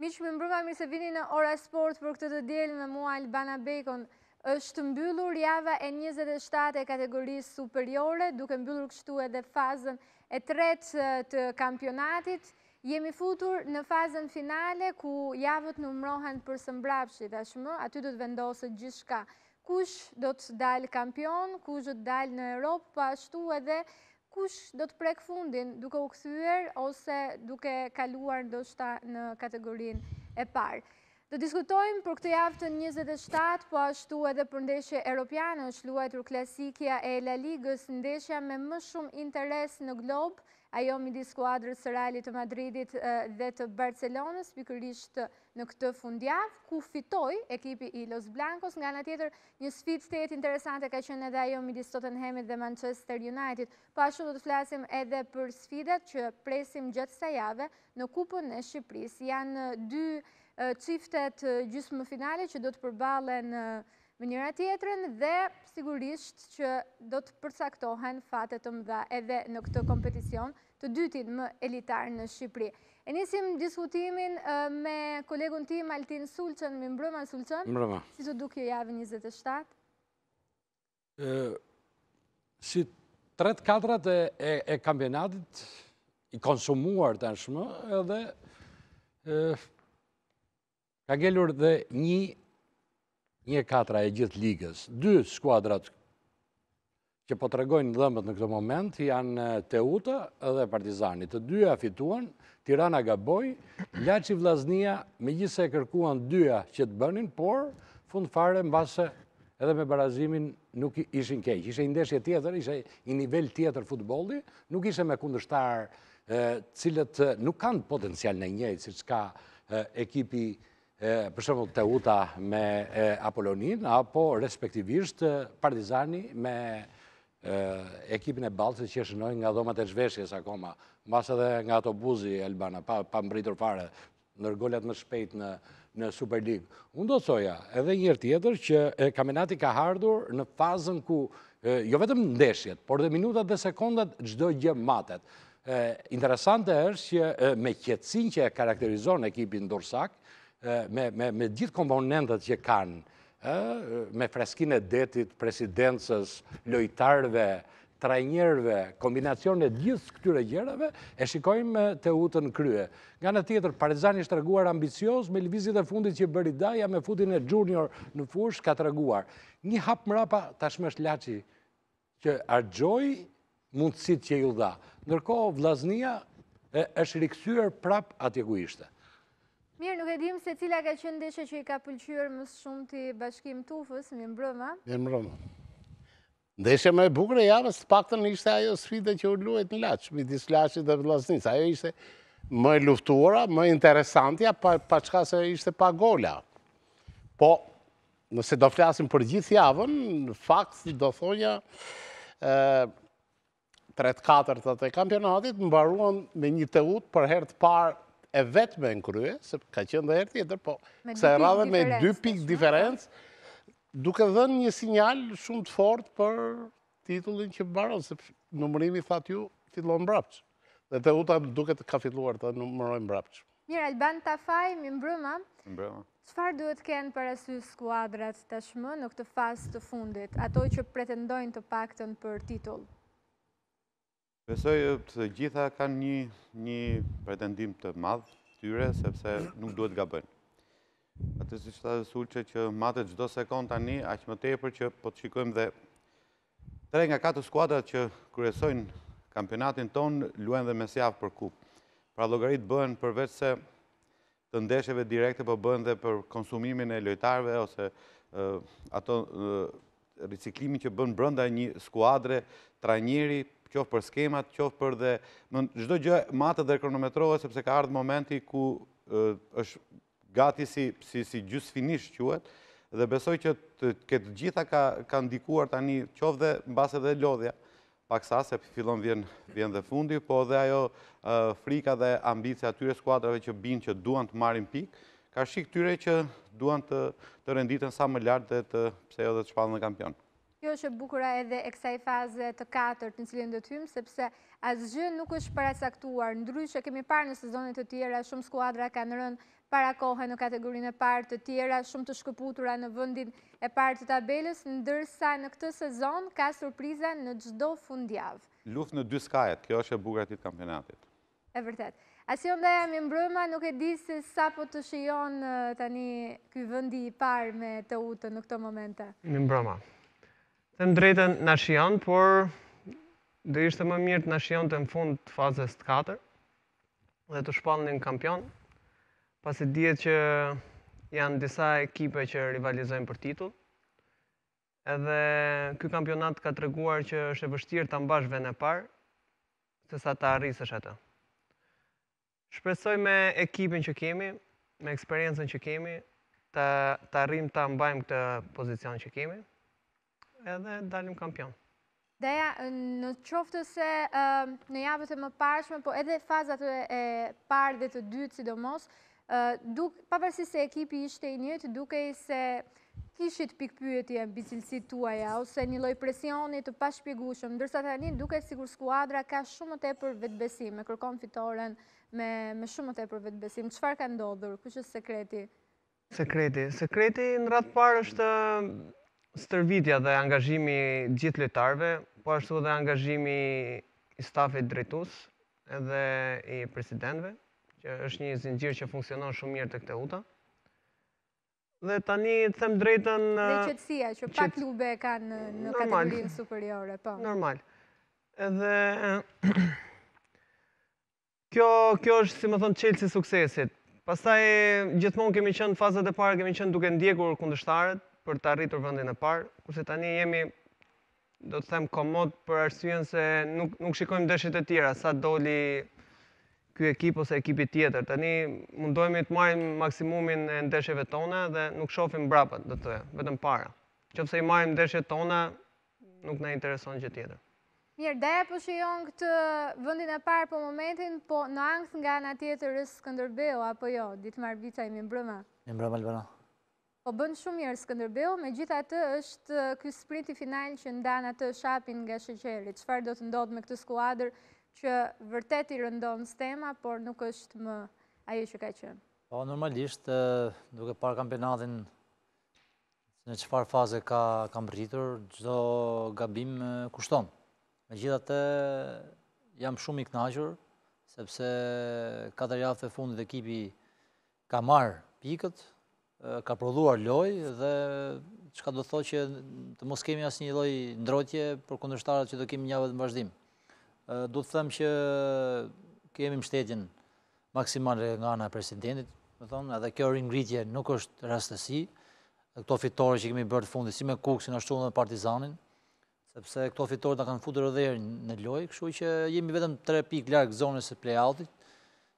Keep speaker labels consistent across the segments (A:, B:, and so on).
A: Miqë më mbrëma mirë se vini në ora sport për këtë të djelë në mua Albana Bacon. Êshtë mbyllur java e 27 e kategorisë superiore, duke mbyllur kështu edhe fazën e tret të kampionatit. Jemi futur në fazën finale, ku javët numrohen për sëmbrapshi, dhe shmë, aty do të vendosët gjithka. Kush do të dalë kampion, kush do të dalë në Europë, pa po ashtu edhe kush do të prek fundin duke u këthyër ose duke kaluar do shta në kategorin e parë. Do diskutojmë për këtë javë të 27, po ashtu edhe për ndeshje Europianë, është luajtur klasikja e La Ligës, ndeshja me më shumë interes në globë, ajo midi skuadrës së Realit të Madridit dhe të Barcelonës pikërisht në këtë fundjavë ku fitoi ekipi i Los Blancos nga ana tjetër një sfidë e interesante ka qenë edhe ajo midis Tottenhamit dhe Manchester United. Pashtu po do të flasim edhe për sfidat që presim gjatë kësaj jave në Kupën e Shqipërisë. Janë dy çiftet gjysmëfinale që do të përballen më njëra tjetërën dhe sigurisht që do të përsaktohen fatet të mëdha edhe në këtë kompeticion të dytin më elitar në Shqipëri. E nisim diskutimin me kolegun ti, Maltin Sulçën, më mbrëma Sulqen. Mbrëma. Si të dukje javë 27? Si
B: të dukje tretë katrat e kampionatit i konsumuar të nëshmë edhe ka gjelur dhe një një katra e gjithë ligës, dy skuadrat që po të regojnë dhëmbët në këtë moment, janë eh, Teuta dhe Partizani. Të dyja fituan, Tirana Gaboj, Laci Vlaznia, me gjithse e kërkuan dyja që të bënin, por fund fare në base edhe me barazimin nuk ishin keq. Ishe indeshje tjetër, ishe i nivel tjetër futboldi, nuk ishe me kundështar eh, cilët eh, nuk kanë potencial në njëjtë, si që ka ekipi për shumë të uta me Apollonin, apo respektivisht Partizani me ekipin e balcët që shënojnë nga dhomat e zhveshjes akoma, masë edhe nga ato buzi e Elbana, pa mbritur fare, nërgollat më shpejt në Super League. Unë do të soja, edhe njërë tjetër, që kamenati ka hardur në fazën ku, jo vetëm ndeshjet, por dhe minutat dhe sekundat gjdo gjë matet. Interesante është që me kjetësin që e karakterizon ekipin Dursak, me gjithë komponentët që kanë, me freskin e detit, presidencës, lojtarve, trajnjerve, kombinacion e gjithë këtyre gjereve, e shikojmë të utën krye. Nga në tjetër, Parizani është reguar ambicios, me lëvizit e fundit që bëri daja me futin e junior në fush, ka të reguar. Një hapë mrapa, ta shmesh laci, që argjoj mundësit që ju dha. Nërko, vlaznia është rikësyër prap atje ku ishte.
A: Mirë, nuk e dim se cila ka qënë deshe që i ka pëlqyër më shumë të bashkim të ufës, më mbrëma.
C: Më mbrëma. Ndeshe me bukre javës të pak të në ishte ajo sfide që u luet në laqë, mi disë laqë dhe vëllasnitë. Ajo ishte më luftuara, më interesantja, pa qëka se ishte pa gola. Po, nëse do flasim për gjithë javën, në fakt, do thonja, 3-4 të kampionatit, më baruan me një të utë për herë të parë e me në krye, se ka qenë dhe herë tjetër, po kësa e radhe me dy po, pikë diferencë, duke dhe një sinjal shumë të fort për titullin që baron, se numërimi thatë ju fitlon mbrapq. Dhe të uta duke të ka fitluar të numërojmë mbrapq.
A: Mirë, Alban Tafaj, mi mbrëma. Mbrëma. Qëfar duhet kënë për asy skuadrat të shmë në këtë fasë të fundit? Ato që pretendojnë të pakten për titullë?
D: Besoj të gjitha kanë një pretendim të madhë tyre, sepse nuk duhet nga bënë. Atë si që ta dhe sulqe që matët gjdo sekund të një, aqë më tepër që po të shikojmë dhe tre nga katë skuadrat që kërësojnë kampionatin tonë, luen dhe mesjavë për kupë. Pra logaritë bëhen përveç se të ndesheve direkte, po bëhen dhe për konsumimin e lojtarve, ose ato riciklimin që bën brënda një skuadre, trajnjeri, qofë për skemat, qofë për dhe... Gjdo gjë matë dhe kronometrohe, sepse ka ardhë momenti ku është gati si gjusë finish quet, dhe besoj që këtë gjitha ka ndikuar tani qofë dhe në base dhe lodhja, paksa se fillon vjen dhe fundi, po dhe ajo frika dhe ambicja atyre skuadrave që binë që duan të marim pikë, ka shikë tyre që duan të renditën sa më lartë dhe të pse jo dhe të shpallën në kampion.
A: Kjo është bukura edhe e kësaj faze të katërt në cilin dhe të hymë, sepse asgjë nuk është parasaktuar, ndryshë kemi parë në sezonit të tjera, shumë skuadra ka rënë para kohë në kategorinë e partë të tjera, shumë të shkëputura në vëndin e partë të tabelës, ndërsa në këtë sezon ka surpriza në gjdo fundjavë.
D: Luft në dy skajet, kjo është e bukura të kampionatit.
A: E vërtetë. Asion jo nda jam i mbrëma, nuk e di se sa po të shion tani këj vëndi i parë me të utë në këto momente.
E: Mi mbrëma. Të në drejten në shion, por dhe ishte më mirë të në shion të në fund të fazës të 4 dhe të shpallën në kampion, pas e dhjetë që janë disa ekipe që rivalizojnë për titull, edhe këj kampionat ka të reguar që është e vështirë të mbash vene parë, se sa të arrisë është atë. Shpresoj me ekipin që kemi, me eksperiencën që kemi, të arrim të mbajmë këtë pozicion që kemi, edhe dalim kampion.
A: Deja, në qoftë se në javët e më parëshme, po edhe fazat e parë dhe të dytë, sidomos, pa përsi se ekipi ishte i njëtë, duke i se është pikpyetje pyetja mbi cilësit tuaja ose një lloj presioni të pashpjegueshëm. Ndërsa tani duket sikur skuadra ka shumë të tepër vetbesim, e kërkon fitoren me me shumë të tepër vetbesim. Çfarë ka ndodhur? kështë është sekreti?
E: Sekreti, sekreti në radh parë është mm, stërvitja dhe angazhimi gjithë lojtarëve, po ashtu edhe angazhimi i stafit drejtues edhe i presidentëve, që është një zinxhir që funksionon shumë mirë tek Teuta. Dhe tani të them drejten... Dhe
A: qëtësia, që pa klube kanë në kategorinë superiore, po. Normal.
E: Edhe... Kjo është, si më thonë, qëllësi suksesit. Pasaj, gjithmonë kemi qënë fazët e parë, kemi qënë duke ndjekur kundështarët për të arritur vëndin e parë, kurse tani jemi, do të them, komod për arsujen se nuk shikojmë dëshit e tjera, sa doli ky ekip ose ekipi tjetër. Tani mundohemi të marrim maksimumin e ndeshjeve tona dhe nuk shohim brapat, do të thotë, vetëm para. Nëse i marrim ndeshjet tona, nuk na intereson gjë tjetër.
A: Mirë, daja po sjellon këtë vendin e parë për po momentin, po në ankth nga ana tjetër e Skënderbeu, apo jo, ditë marbica i Mimbrëma. Mimbrëma mëmbra albana. Po bën shumë mirë Skënderbeu, megjithatë është ky sprint i që ndan atë shapin nga sheqeri. Çfarë do të ndodhë me këtë skuadër? që vërtet i rëndon stema, por nuk është më aje që ka qënë?
F: Po, normalisht, duke parë kampionatin, në qëfar faze ka kam rritur, gjitho gabim kushton. Në gjitha të jam shumë i knaqër, sepse katër jaftë e fundit ekipi ka marë pikët, ka prodhuar loj dhe që ka do të thot që të mos kemi asë një loj ndrotje për këndërshtarët që do kemi njave të në vazhdim do të them që kemi mbështetjen maksimale nga ana e presidentit, do të edhe kjo ringritje nuk është rastësi. këto fitore që kemi bërë të fundi si me Kuksin ashtu edhe me Partizanin, sepse këto fitore ta kanë futur edhe në loj, kështu që jemi vetëm 3 pikë larg zonës së play-outit,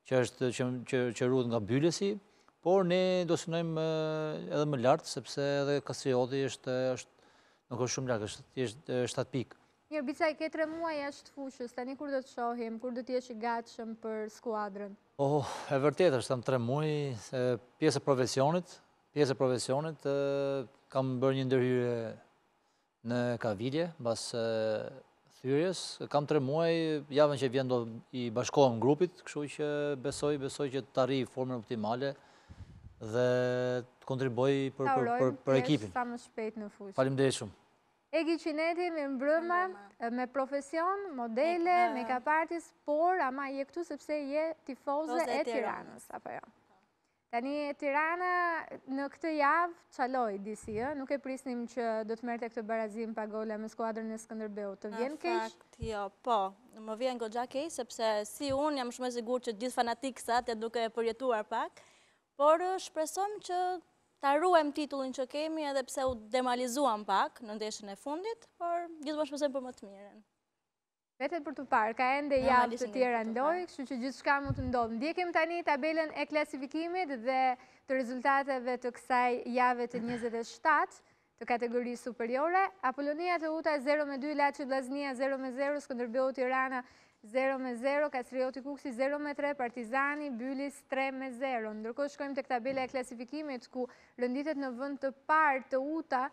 F: që është që që që nga bylesi, por ne do synojmë edhe më lart sepse edhe Kastëjoti është është nuk është shumë larg, është 7 pikë.
A: Jo, bica i tre muaj ashtë fushës, tani kur do të shohim, kur do t'jesh i gatshëm për skuadrën?
F: Oh, e vërtet është, tamë tre muaj, pjesë e profesionit, pjesë e profesionit, kam bërë një ndërhyre në kavilje, basë thyrjes, kam tre muaj, javën që vjendo i bashkohem grupit, këshu që besoj, besoj që të arri formën optimale dhe të kontriboj për ekipin. Ta urojmë, të jeshtë
A: sa më shpejt në fushë. Falim dhe shumë. Egi Qineti, me mbrëma me profesion, modele, me kapartis, por ama je këtu sepse je tifoze e tiranës, apo jo? Tani, Tirana në këtë javë qaloj, disi, nuk e prisnim që do të merte këtë barazim pa gole me skuadrën e Skëndërbeu, të vjen kesh? Në fakt, jo, po, më vjen go gja kesh, sepse si unë jam shumë e zigur që gjithë fanatikësat e duke e përjetuar pak, por shpresom që ta ruem titullin që kemi edhe pse u demalizuam pak në ndeshën e fundit, por gjithë bashkë mësem për më të miren. Vetet për të parë, ka ende javë të tjera ndojë, kështu që gjithë shka më të ndodhë. Ndjekim tani tabelen e klasifikimit dhe të rezultateve të kësaj jave të 27 të kategori superiore. Apollonia të uta 0-2, Lachi Blaznia 0-0, Skëndërbjohë Tirana 0 me 0, Kastrioti Kuksi 0 me 3, Partizani Bylis 3 me 0. Ndërkohë shkojmë të këta bele e klasifikimit ku rënditet në vënd të par të uta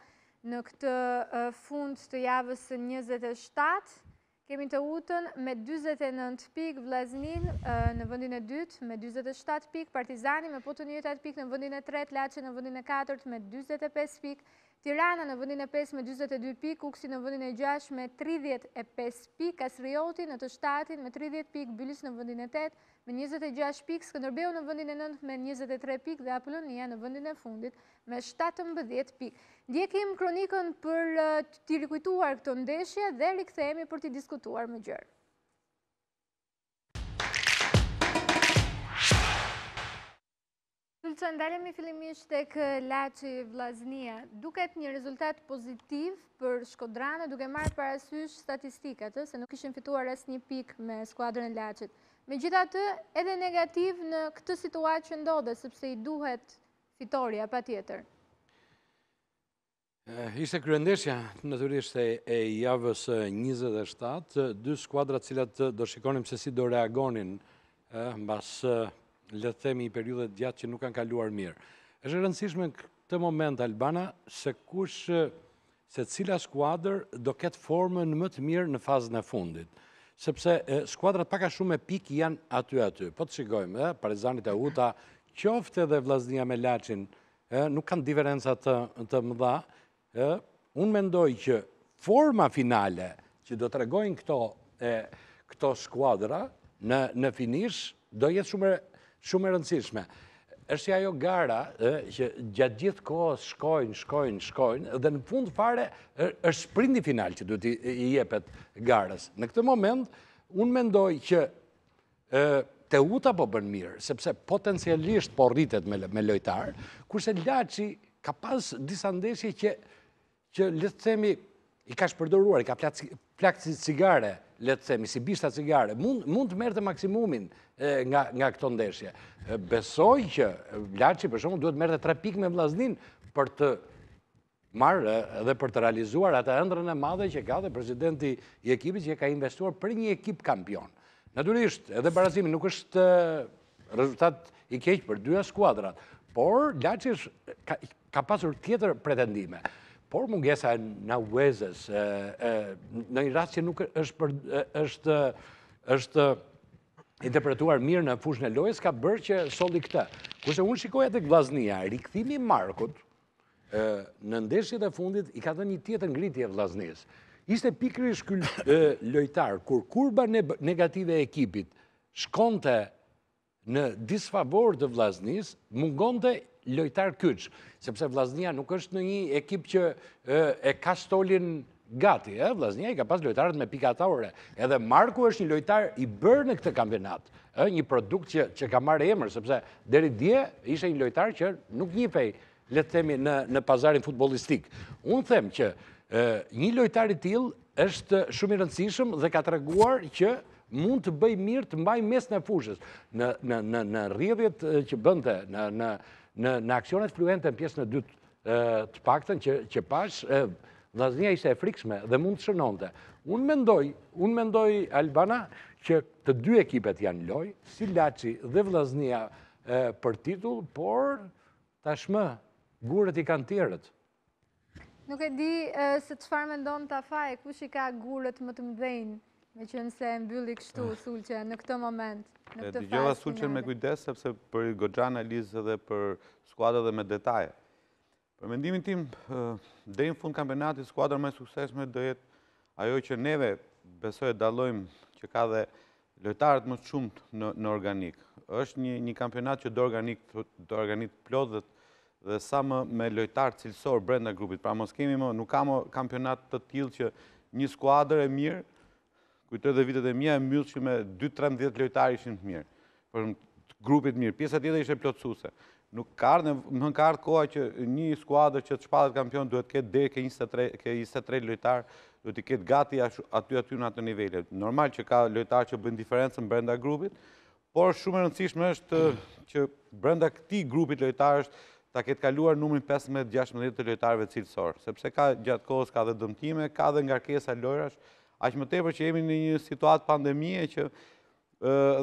A: në këtë fund të javës 27, Kemi të utën me 29 pik, Vlazmin në vëndin e 2, me 27 pik, Partizani me putën i pik në vëndin e 3, Laci në vëndin e 4, me 25 pik, Tirana në vëndin e 5 me 22 pik, Kuksi në vëndin e 6 me 35 pik, Kasrioti në të 7 me 30 pik, Bilis në vëndin e 8 me 26 pik, Skëndërbeu në vëndin e 9 me 23 pik dhe Apollonia në vëndin e fundit me 17 pik. Ndjekim kronikën për eh, të rikujtuar këto ndeshje dhe rikëthejemi për të diskutuar më gjërë. që ndalëm i filimisht e kë eh, Laci Vlaznia, duket një rezultat pozitiv për Shkodrane, duke marë parasysh statistikat, eh, se nuk ishën fituar as një pik me skuadrën Lacit. Me gjitha të edhe negativ në këtë situatë që ndodhe, sëpse i duhet fitoria pa tjetër?
B: Eh, ishte kërëndeshja, rrisht e javës 27, dy skuadrat cilat do shikonim se si do reagonin në basë le themi, i periudet gjatë që nuk kanë kaluar mirë. Êshtë rëndësishme në këtë moment, Albana, se kush, se cila skuadër do ketë formën në më të mirë në fazën e fundit. Sepse skuadrat paka shumë e piki janë aty aty. Po të shikojmë, eh, Parizanit e Uta, qofte dhe Vlasnia me Lachin, nuk kanë diferencat të, të mëdha. unë mendoj që forma finale që do të regojnë këto, këto skuadra në, në finish, do jetë shumë e shumë e rëndësishme. Êshtë ajo gara që gjatë gjithë kohës shkojnë, shkojnë, shkojnë, dhe në fund fare është prindi final që duhet i jepet garas. Në këtë moment, unë mendoj që të uta po bërë mirë, sepse potencialisht po rritet me lojtarë, kurse Laci ka pas disa ndeshje që, letë themi, i ka shpërdoruar, i ka plakë cigare, letë themi, si bista cigare, mund të merte maksimumin nga këto ndeshje. Besoj që Vlaci, për shumë, duhet të merte pikë me vlaznin për të marrë dhe për të realizuar atë ndrën e madhe që ka dhe prezidenti i ekipit që ka investuar për një ekip kampion. Naturisht, edhe barazimin nuk është rezultat i keqë për dyja skuadrat, por Vlaci ka pasur tjetër pretendime. Por mungesa në uezës, në një ratë që nuk është interpretuar mirë në fushën e lojës, ka bërë që soli këta. Kushe unë shikoj e të glaznia, rikëthimi Markut, në ndeshjet e fundit, i ka dhe një tjetë ngritje e Iste Ishte pikri shkullë lojtar, kur kurba negative e ekipit shkonte në disfavor të vlaznis, mungonte lojtar kyç, sepse Vlaznia nuk është në një ekip që e ka stolin gati, e, Vlaznia i ka pas lojtarët me pika edhe Marku është një lojtar i bërë në këtë kampionat, një produkt që ka e emër, sepse deri dje ishe një lojtar që nuk një le të themi, në pazarin futbolistik. Unë them që një lojtar i til është shumë i rëndësishëm dhe ka të reguar që mund të bëj mirë të mbaj mes në fushës, në rrjedhjet që bënte, në rrjedhjet në aksionet fluente në pjesë në dytë të pakten që pash, vlasnia ishte e friksme dhe mund të shënonte. Unë mendoj, Albana, që të dy ekipet janë loj, si Laci dhe vlasnia për titull, por tashmë, gurët i kanë tjerët.
A: Nuk e di se qëfar me ndonë të afaj, ku shi ka gurët më të mdhejnë Me qënë se e mbylli kështu, ah. Sulqe, në këtë moment, në këtë këto fest. Dëgjova Sulqe me
D: kujdes, sepse për gogja analizë dhe për skuadrë dhe me detaje. Për mendimin tim, eh, dhe në fund kampenatit, skuadrë me suksesme dhe jetë ajo që neve besoj e dalojmë që ka dhe lojtarët më shumët në organik. është një kampenat që do organik plodhët dhe sa më me lojtarë cilësor brenda grupit. Pra mos kemi më, nuk ka më kampenat të tjilë që një skuadrë e mirë, kujtoj dhe vitet e mija e mjullë që me 2-13 lojtari ishin të mirë, për grupit mirë, pjesët tjetë ishe plotësuse. Nuk kardë, më në kardë koha që një skuadrë që të shpadet kampion duhet ketë dhe ke 23 lojtarë, duhet i ketë gati aty aty në atë nivellet. Normal që ka lojtarë që bëndë diferencën brenda grupit, por shumë rëndësishme është që brenda këti grupit lojtarës ta ketë kaluar numërin 15-16 të lojtarëve cilësorë, sepse ka gjatë kohës ka dhe dëmtime, ka dhe ngarkesa lojrash, a më tepër që jemi në një situatë pandemie që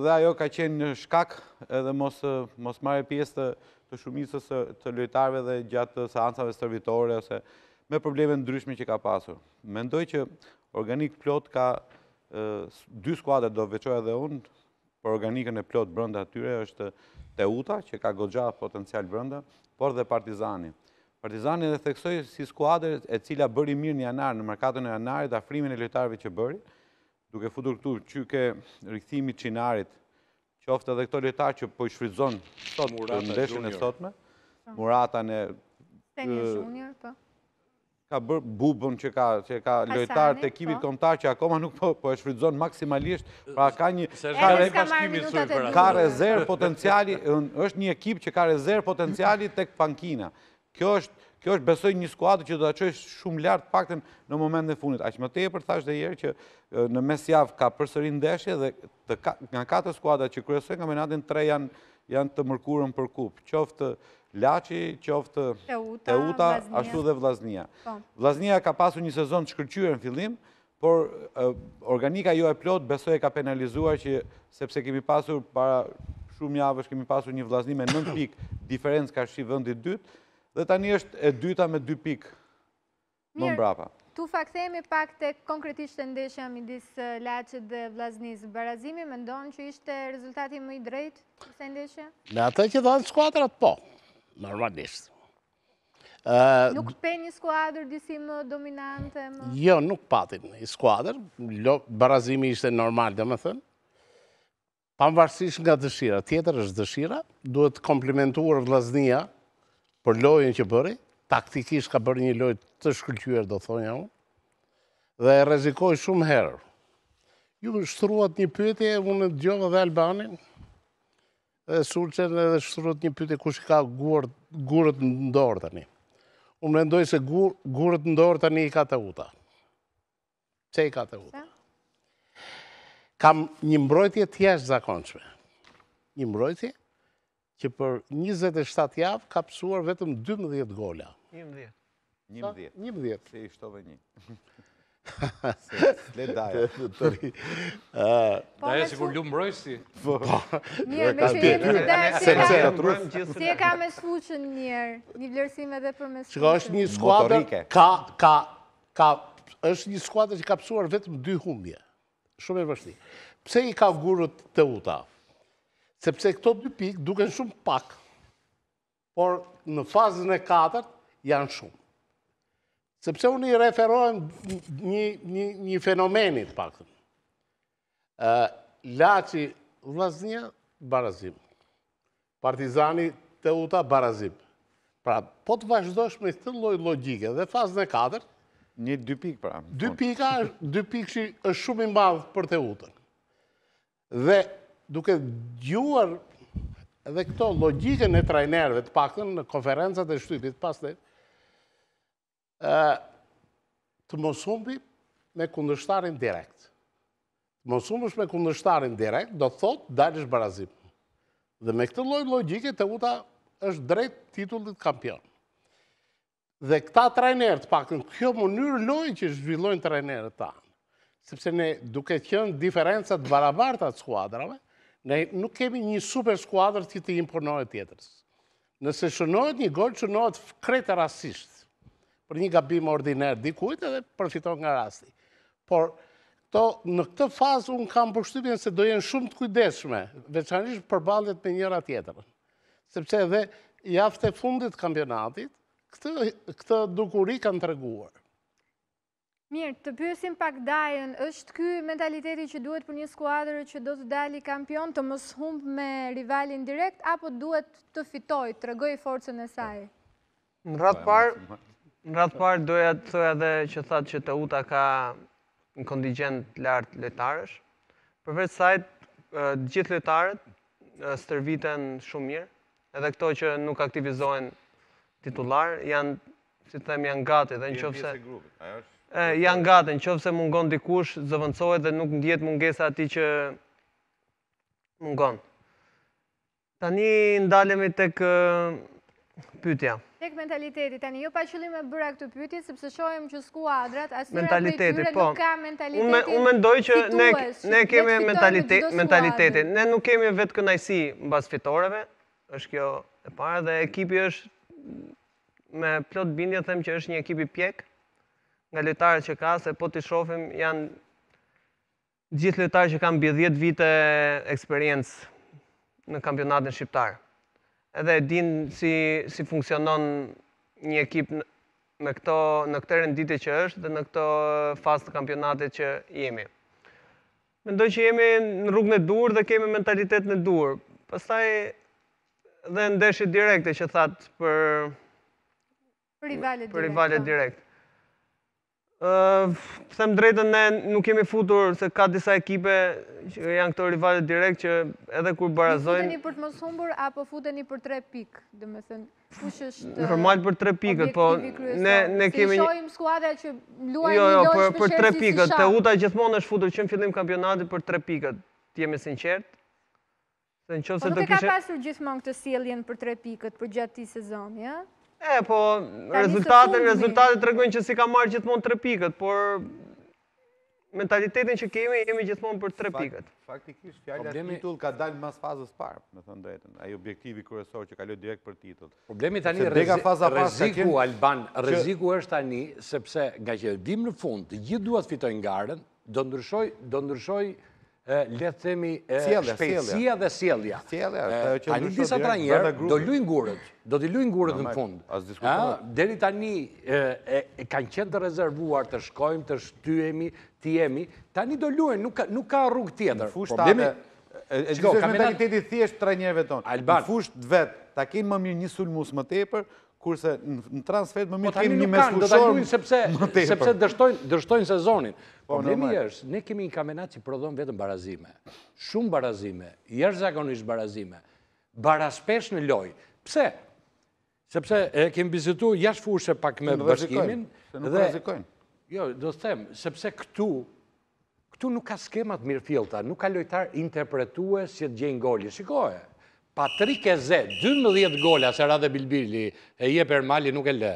D: dhe ajo ka qenë në shkak edhe mos marë pjesë të shumisës të lojtarve dhe gjatë seansave stërvitore ose me probleme në dryshme që ka pasur. Mendoj që organik plot ka dy skuadrë do veqoja dhe unë, por organikën e plot brënda atyre është Teuta, që ka godxat potencial brënda, por dhe Partizani. Partizani dhe theksoj si skuadrë e cila bëri mirë një anarë në markatën e dhe afrimin e lojtarëve që bëri, duke futur këtu që ke rikëthimi qinarit, që ofte dhe këto lojtarë që po i shfridzon të ndeshën e sotme, Murata në... Tenis Junior, po? Ka bërë bubën që ka lojtarë të po. ekipit komtarë që akoma nuk po, po e shfridzon maksimalisht, pra ka një... Ka rezervë potenciali, është një ekip që ka rezervë potenciali të këpankina. Kjo është, kjo është besoj një skuadë që do të qojë shumë lartë pakten në moment në funit. Aq më tepër, thash dhe jërë që në mes javë ka përsërin në deshje dhe nga katër skuadat që kryesën nga menatin tre janë të mërkurën për kupë. Qoftë Laci, qoftë Teuta, ashtu dhe Vlaznia. Po. Vlaznia ka pasu një sezon të shkërqyre në fillim, por organika jo e plot besoj e ka penalizuar që sepse kemi pasur para shumë javësh kemi pasur një vlazni me 9 pikë diferencë ka vendi dytë, Dhe tani është e dyta me dy pikë
A: më mbrapa. Tu fakthejemi pak të konkretisht të ndeshja midis lachet dhe Vlaznis. Barazimi më ndonë që ishte rezultati më i drejtë të ndeshja?
C: Në atë që dhe në skuadrat, po, normalisht. Nuk
A: pe një skuadr disi më dominante?
C: Jo, nuk patin një skuadr. Barazimi ishte normal, dhe më thënë. më varsish nga dëshira, tjetër është dëshira, duhet komplimentuar Vlaznia, për lojën që bëri, taktikisht ka bërë një lojë të shkëllqyër, do thonja unë, dhe e rezikoj shumë herë. Ju shtruat një pyti, unë në dhe Albanin, dhe surqen edhe shtruat një pyti kush ka gurët ndorë të një. Unë mendoj se gurët ndorë të një i ka të uta. Qe i ka të uta? Kam një mbrojtje tjeshtë zakonqme. Një mbrojtje që për 27 javë ka pësuar vetëm 12 gola.
D: 11. 11. Se i shtove një. Le daje. Daje si kur ljumë mbroj po. po. si. Mirë, me që jetë të daje, si e
A: ka me shfuqën njerë, një vlerësime edhe për me shfuqën. Që është një skuadrë,
C: është një skuadrë që ka pësuar vetëm dy humbje. Shumë e vështi. Pse i ka gurët të utafë? sepse këto dy pikë duken shumë pak, por në fazën e katërt janë shumë. Sepse unë i referohem një, një, fenomenit pak. Laci, vlasnia, barazim. Partizani, teuta, barazim. Pra, po të vazhdojsh me të loj logike dhe fazën e katërt, Një dy pikë, pra. Dy pikë është shumë i madhë për teutën. Dhe duke gjuar edhe këto logikën e trajnerve të pakën në konferencët e shtypit pas të të mosumbi me kundështarin direkt. Të mosumbësh me kundështarin direkt, do të thotë dalish barazim. Dhe me këtë lojë logike, të uta është drejt titullit kampion. Dhe këta trajnerët, pak në kjo mënyrë lojë që zhvillojnë trajnerët ta, sepse ne duke të diferencët barabartat skuadrave, Ne nuk kemi një super skuadrë që të imponohet tjetërës. Nëse shënohet një gol, shënohet krejtë rasisht për një gabim ordiner dikujt edhe përfiton nga rasti. Por në këtë fazë unë kam përshtypjen se do jenë shumë të kujdeshme, veçanisht përbalet me njëra tjetërën. Sepse edhe jafte fundit kampionatit, këtë dukuri kanë të reguar.
A: Mirë, të pysim pak dajen, është ky mentaliteti që duhet për një skuadrë që do të dali kampion të mos hump me rivalin direkt, apo duhet të fitoj, të regoj forcën e saj?
E: Në ratë po, parë, në ratë parë duhet të thë edhe që thëtë që të uta ka në kondigent lartë lojtarësh, Përveç sajtë gjithë lojtarët së tërviten shumë mirë, edhe këto që nuk aktivizohen titular, janë, si të themë, janë gati dhe në qëfëse...
F: Ajo është?
E: janë gati, në qofë mungon dikush, zëvëndsohet dhe nuk djetë mungesa ati që mungon. Tani ndalemi të kë pytja.
A: Tek mentaliteti, tani jo pa qëllim e bëra këtë pytje, sepse shohem që skuadrat, asyre për i tyre nuk po. ka mentalitetin fitues. Unë mendoj që ne kemi mentalitetin.
E: Ne nuk kemi vetë kënajsi në bas fitoreve, është kjo e para, dhe ekipi është me plot bindja, them që është një ekipi pjekë, nga lojtarët që ka, se po ti shohim janë gjithë lojtarë që kanë mbi 10 vite eksperiencë në kampionatin shqiptar. Edhe e din si si funksionon një ekip me këto në këtë renditje që është dhe në këtë fazë të kampionatit që jemi. Mendoj që jemi në rrugën e durë dhe kemi mentalitetin e durë. Pastaj dhe ndeshje direkte që that për
A: për rivalet
E: direkte. Po. Pëthem drejtën ne nuk kemi futur se ka disa ekipe që janë këto rivalet direkt që edhe kur barazojnë... Futeni
A: për të mësumbur apo futeni për tre pikë? Dhe me thënë, kush është... Normal për tre pikë, po ne kemi... Si shojmë skuadja që luaj një jo, jo, lojsh për shërë si si shakë. Te uta
E: gjithmonë është futur që në fillim kampionati për tre pikë, Ti jemi sinqertë. Po nuk e ka pasur
A: gjithmonë këtë sielin për tre pikët për gjatë ti sezon, ja?
E: E, po, rezultatet, rezultatet të regojnë që si ka marrë gjithmonë tre pikët, por mentalitetin që kemi, jemi gjithmonë për tre pikët.
A: Faktikisht,
D: fjallat titull ka dalë mas fazës parë, me thënë drejten, ajo objektivi kërësor që ka lëtë direkt për titull.
B: Problemi tani, reziku, Alban, reziku është tani, sepse nga që dhimë në fund, gjithë duhet fitojnë garen, do ndryshoj, do ndryshoj, lethemi shpejtësia dhe sielja. A një disa pra njerë, do luin gurët, do t'i luin gurët në fund. Deri tani, kanë qenë të rezervuar, të shkojmë, të shtyemi, të jemi, tani do luin, nuk ka rrugë tjetër. Problemi,
D: fushë është mentaliteti
B: thjeshtë të rënjeve tonë. Në fushë të vetë, ta kemë më mirë një sulmus
D: më tepër, kurse në transfert më po mirë kemi një mesfushor më tepër. Po tani nuk kanë, do
B: sepse dështojnë sezonin. Problemi po është, ne kemi një kamenat që prodhon vetëm barazime. Shumë barazime, jërë zakonisht barazime. Baraspesh në loj. Pse? Sepse e kemi bizitu jashtë fushë pak me bashkimin. Se nuk razikojnë. Jo, do të them, sepse këtu, këtu nuk ka skemat mirë filta, nuk ka lojtar interpretuës që të gjenë goli. Shikohet. Patrik Eze, 12 gollë, se e Bilbili, e je për mali, nuk e le.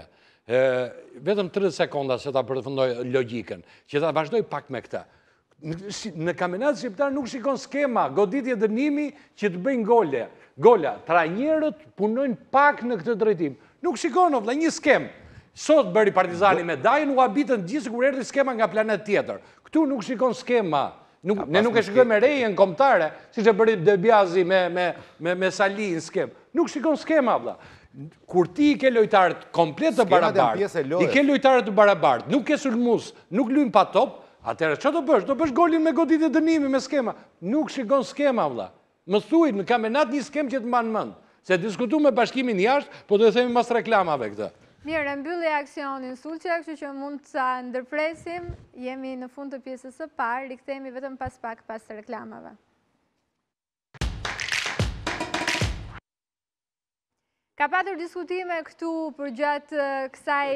B: Vetëm 30 sekonda se ta përfëndoj logikën, që ta vazhdoj pak me këta. Në kamenat shqiptar nuk shikon skema, goditje dënimi që të bëjnë gole. Gollë, tra njerët punojnë pak në këtë drejtim. Nuk shikon, ofla, një skem. Sot bëri partizani me dajnë, u abitën gjithë kërërët i skema nga planet tjetër. Këtu nuk shikon skema. Ne nuk e me rejën komptare, si që bërë debiazi me sali në skemë. Nuk shikon skema, vla. Kur ti i ke lojtarët komplet të barabartë, i ke lojtarët të barabartë, nuk ke sulmus, nuk lujnë pa top, atërë, që të bësh? Të bësh gollin me godit e dënimi, me skema. Nuk shikon skema, vla. Më thujt, në kamenat një skem që të manë mëndë. Se diskutu me bashkimin jashtë, po të e themi mas reklamave këta.
A: Mirë, e mbyllë e aksionin Sulqia, kështu që mund të sa ndërpresim, jemi në fund të pjesës e parë, rikëtemi vetëm pas pak pas të reklamave. Ka patur diskutime këtu për gjatë kësaj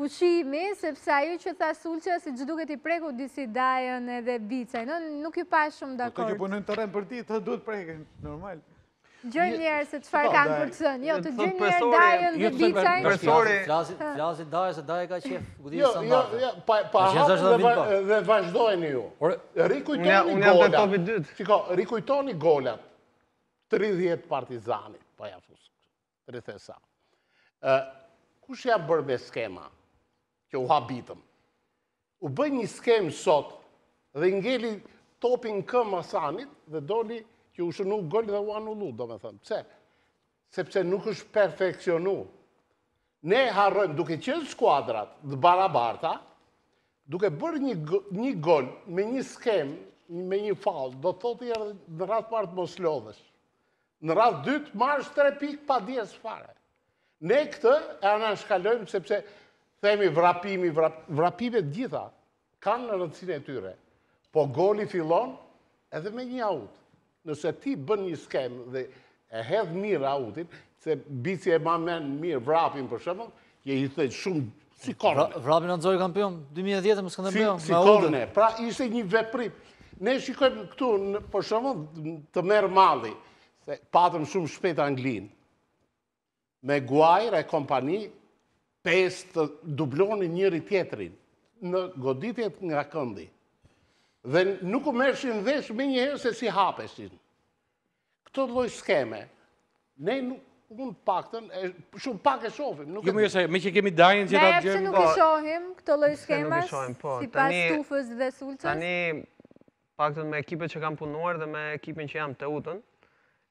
A: pushimi, sepse ajo që tha Sulqia si gjithë duke t'i preku disi dajën edhe bicaj, nuk ju pa shumë po, dakord. Këtë ju punën të rrenë
F: për ti, të duke t'preken, normal.
A: Gjojnë njerë se të farë po, kanë për të sënë. Jo, të gjojnë njerë dajën dhe bichaj.
F: Përësori, flasit dajë se dajë ka qefë. Jo, jo, jo, pa hapë
C: dhe vazhdojnë ju. Rikujtoni golat. Fiko, rikujtoni golat. 30 partizani, pa po ja fusë. Rëthesa. Kushe ja bërë me skema? Kjo u habitëm. U bëj një skemë sot dhe ngelli topin këmë asanit dhe doli ju shënu gol dhe u anullu, do me thëmë. Pse? Sepse nuk është perfekcionu. Ne harrojmë duke qënë skuadrat dhe barabarta, duke bërë një, një gol me një skem, me një falë, do të thotë i erë në ratë partë mos lodhësh. Në ratë dytë, marrës tre pikë pa dje fare. Ne këtë e anashkallojmë sepse themi vrapimi, vrapive vrapimet gjitha kanë në rëndësine tyre. Po goli fillon edhe me një autë nëse ti bën një skem dhe e hedh mirë autin, se bici e ma menë mirë vrapin për shumë, je i thejtë shumë si korne. Vrapin në nëzori kampion, 2010 më s'këndë më bëjmë. Si korne, pra ishte një veprim. Ne shikojmë këtu për shumë të merë mali, se patëm shumë shpetë Anglinë, me guajrë e kompani, pes të dublonin njëri tjetërin, në goditjet nga këndi dhe nuk u mërshin vesh me njëherë se si hapesin. Këto lojë skeme, ne nuk unë pakten,
A: shumë pak e shofim. Jo, më
E: jo, me që kemi dajnë që ta të gjemë. Me e pëse po. nuk i
A: shohim këto lojë skemas, po, si pas tufës dhe sulqës. Tani,
E: pakten me ekipet që kam punuar dhe me ekipin që jam të utën,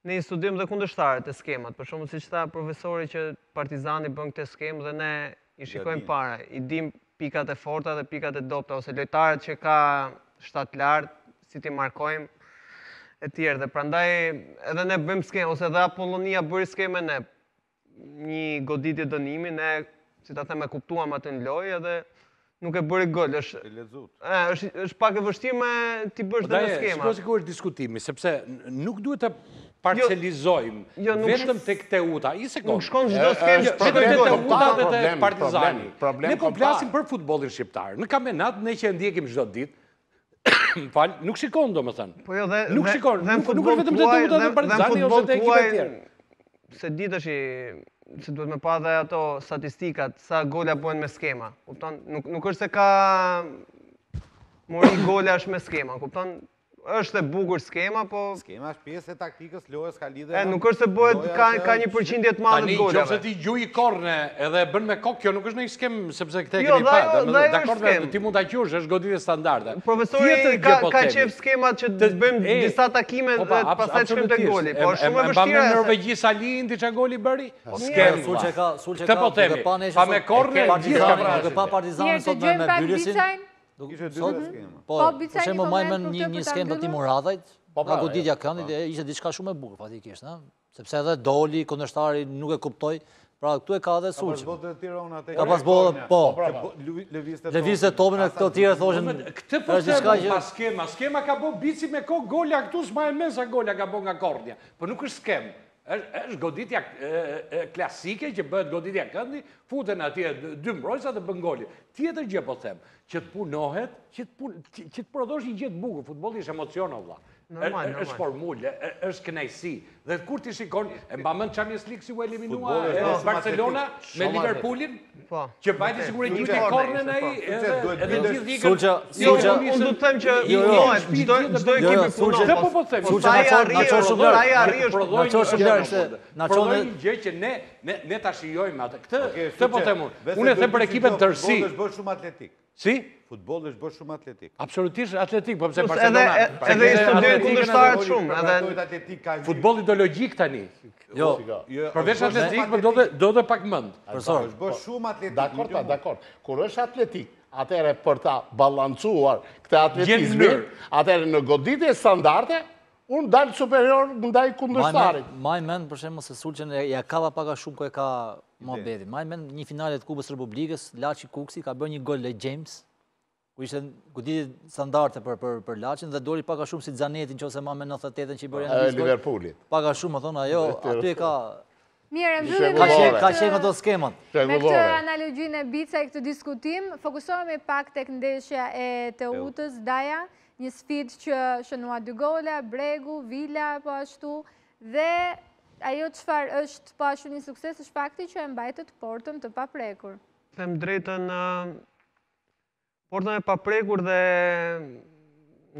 E: ne i studim dhe kundështarët e skemat, për shumë si që ta profesori që partizani bën këte skemë dhe ne i shikojmë para, i dim pikat e forta dhe pikat e dopta, ose lojtarët që ka shtatë lartë, si ti markojmë, e tjerë. Dhe pra ndaj, edhe ne bëjmë skemë, ose edhe Apollonia bëjmë skemë e ne. Një godit dënimi, ne, si ta them e kuptuam atë në lojë, edhe nuk e bëri gollë. E lezut. E, është pak e me ti bësh dhe në skema. Shkosi
B: këku është diskutimi, sepse nuk duhet të jo. parcelizojmë, jo, vetëm të këte uta, i se Nuk shkonë gjithë dhe skema, është problem, problem, problem, problem, problem, problem, ne problem, problem, problem, problem, problem, problem, problem, fal, nuk shikon domethën.
E: Po jo, dhe nuk shikon. nuk, nuk vetëm të Tuta dhe Partizani ose të ekipet e tjera. Se ditë i se duhet me pa dhe ato statistikat, sa gola bëhen me skema. Kupton? Nuk nuk është se ka mori gola është me skema, kupton? është e bukur skema, po... Skema është pjesë e taktikës, lojës ka lidhe... E, nuk është se bëhet ka, ka një përqindjet madhë të gollëve. Tani, që ti
B: gjuj i korne edhe bën me kokë, kjo nuk është një skemë, sepse këte e jo, keni parë. Jo, dhe jo është skemë. Ti mund të gjush, është godinë e standarde. Profesori, ka, po ka qef
E: skemat që të bëjmë disa takime po dhe të pasaj
B: të goli. Po, shumë e vështira... E
F: ba po, Të pa të Nuk ishte dy skema. Po, po për shembull po më një një skemë do Timuradhajt, po pra, goditja këndit po. e ishte diçka shumë e bukur fatikisht, ëh, sepse edhe doli kundërshtari nuk e kuptoi. Pra këtu e ka dhe Ka Po do të Tirana te. Ka pas bolë, po. Pra,
D: Lëvizë topin
F: këto të tjerë thoshin. Këtë po të pa
B: skemë, skema ka bo bici me kok gola këtu, s'ma e mesa gola ka bo nga Kordia. Po nuk është skemë është goditja klasike që bëhet goditja këndi, futen atje dy mbrojsa të bëngolje. Tjetër gjë po them, që të punohet, që të prodhosh një gjithë bugë, futbolisht emocionovla është formule, është kënajsi. Dhe kur ti shikon, e mba mëndë qami e slikë si u eliminua Barcelona me Liverpoolin, po. që bajti sigur e gjithë e kornën e i, edhe t'i gjithë dhikën... Suqa, jo, suqa... Unë du të them që... Jo, jo, jo, jo, jo, jo, po po të them, suqa na qonë na qonë shumë lërë, na qonë shumë lërë, na qonë shumë lërë, na qonë shumë lërë, na qonë shumë lërë, na qonë shumë lërë, na qonë shumë lërë, na
D: shumë futbol është bërë shumë
B: atletik. Absolutisht atletik, në po Barcelona... Edhe i studion të shumë, edhe Futbol ideologik tani. Jo, jo, jo përveç atletik, për po do dhe pak mëndë. Përsoj, është
C: bërë shumë atletik. Dakor, dakor. Kur është atletik, atere për ta
F: balancuar këte atletizmi, atere në godit e standarte,
C: unë dalë superior në ndaj kundështarit.
F: Maj mëndë, përshemë, se sulqen e jakava paka shumë kë e ka... Ma bedi, ma i men një finalet Kubës Republikës, Laci Kuksi ka bërë një gol e James, ku ishte goditje standarde për për për Laçin dhe doli pak a shumë si Xhaneti nëse më me 98-ën që i bëri Andri Liverpoolit. Pak a shumë thon ajo aty ka
A: Mirë, mbyllim ka qenë ka qenë ato
F: skemat. Me këtë
A: analogjinë e Bica e këtë diskutim, fokusohemi pak tek ndeshja e Teutës Daja, një sfidë që shënua dy gola, Bregu, Vila po ashtu dhe ajo çfarë është po ashtu një sukses është fakti që e mbajtët portën të paprekur.
E: Them drejtën, Por në e paprekur dhe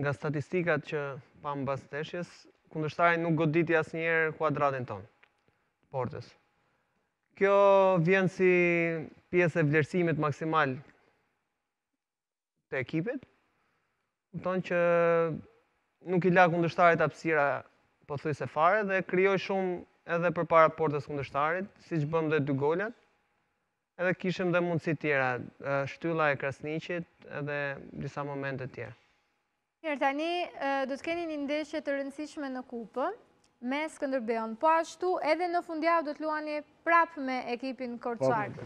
E: nga statistikat që pa më basteshjes, kundështarin nuk goditi asë njerë kuadratin tonë, portës. Kjo vjen si pjesë e vlerësimit maksimal të ekipit, më tonë që nuk i la kundështarit apsira po thuj se fare dhe kryoj shumë edhe për para portës kundështarit, si që bëm dhe dy gollat, edhe kishëm dhe mundësi tjera, shtylla e krasniqit edhe disa momente tjera.
A: Njërë tani, do të keni një ndeshje të rëndësishme në kupë, me këndërbeon. po ashtu edhe në fundjavë do të luani prapë me ekipin Korçak.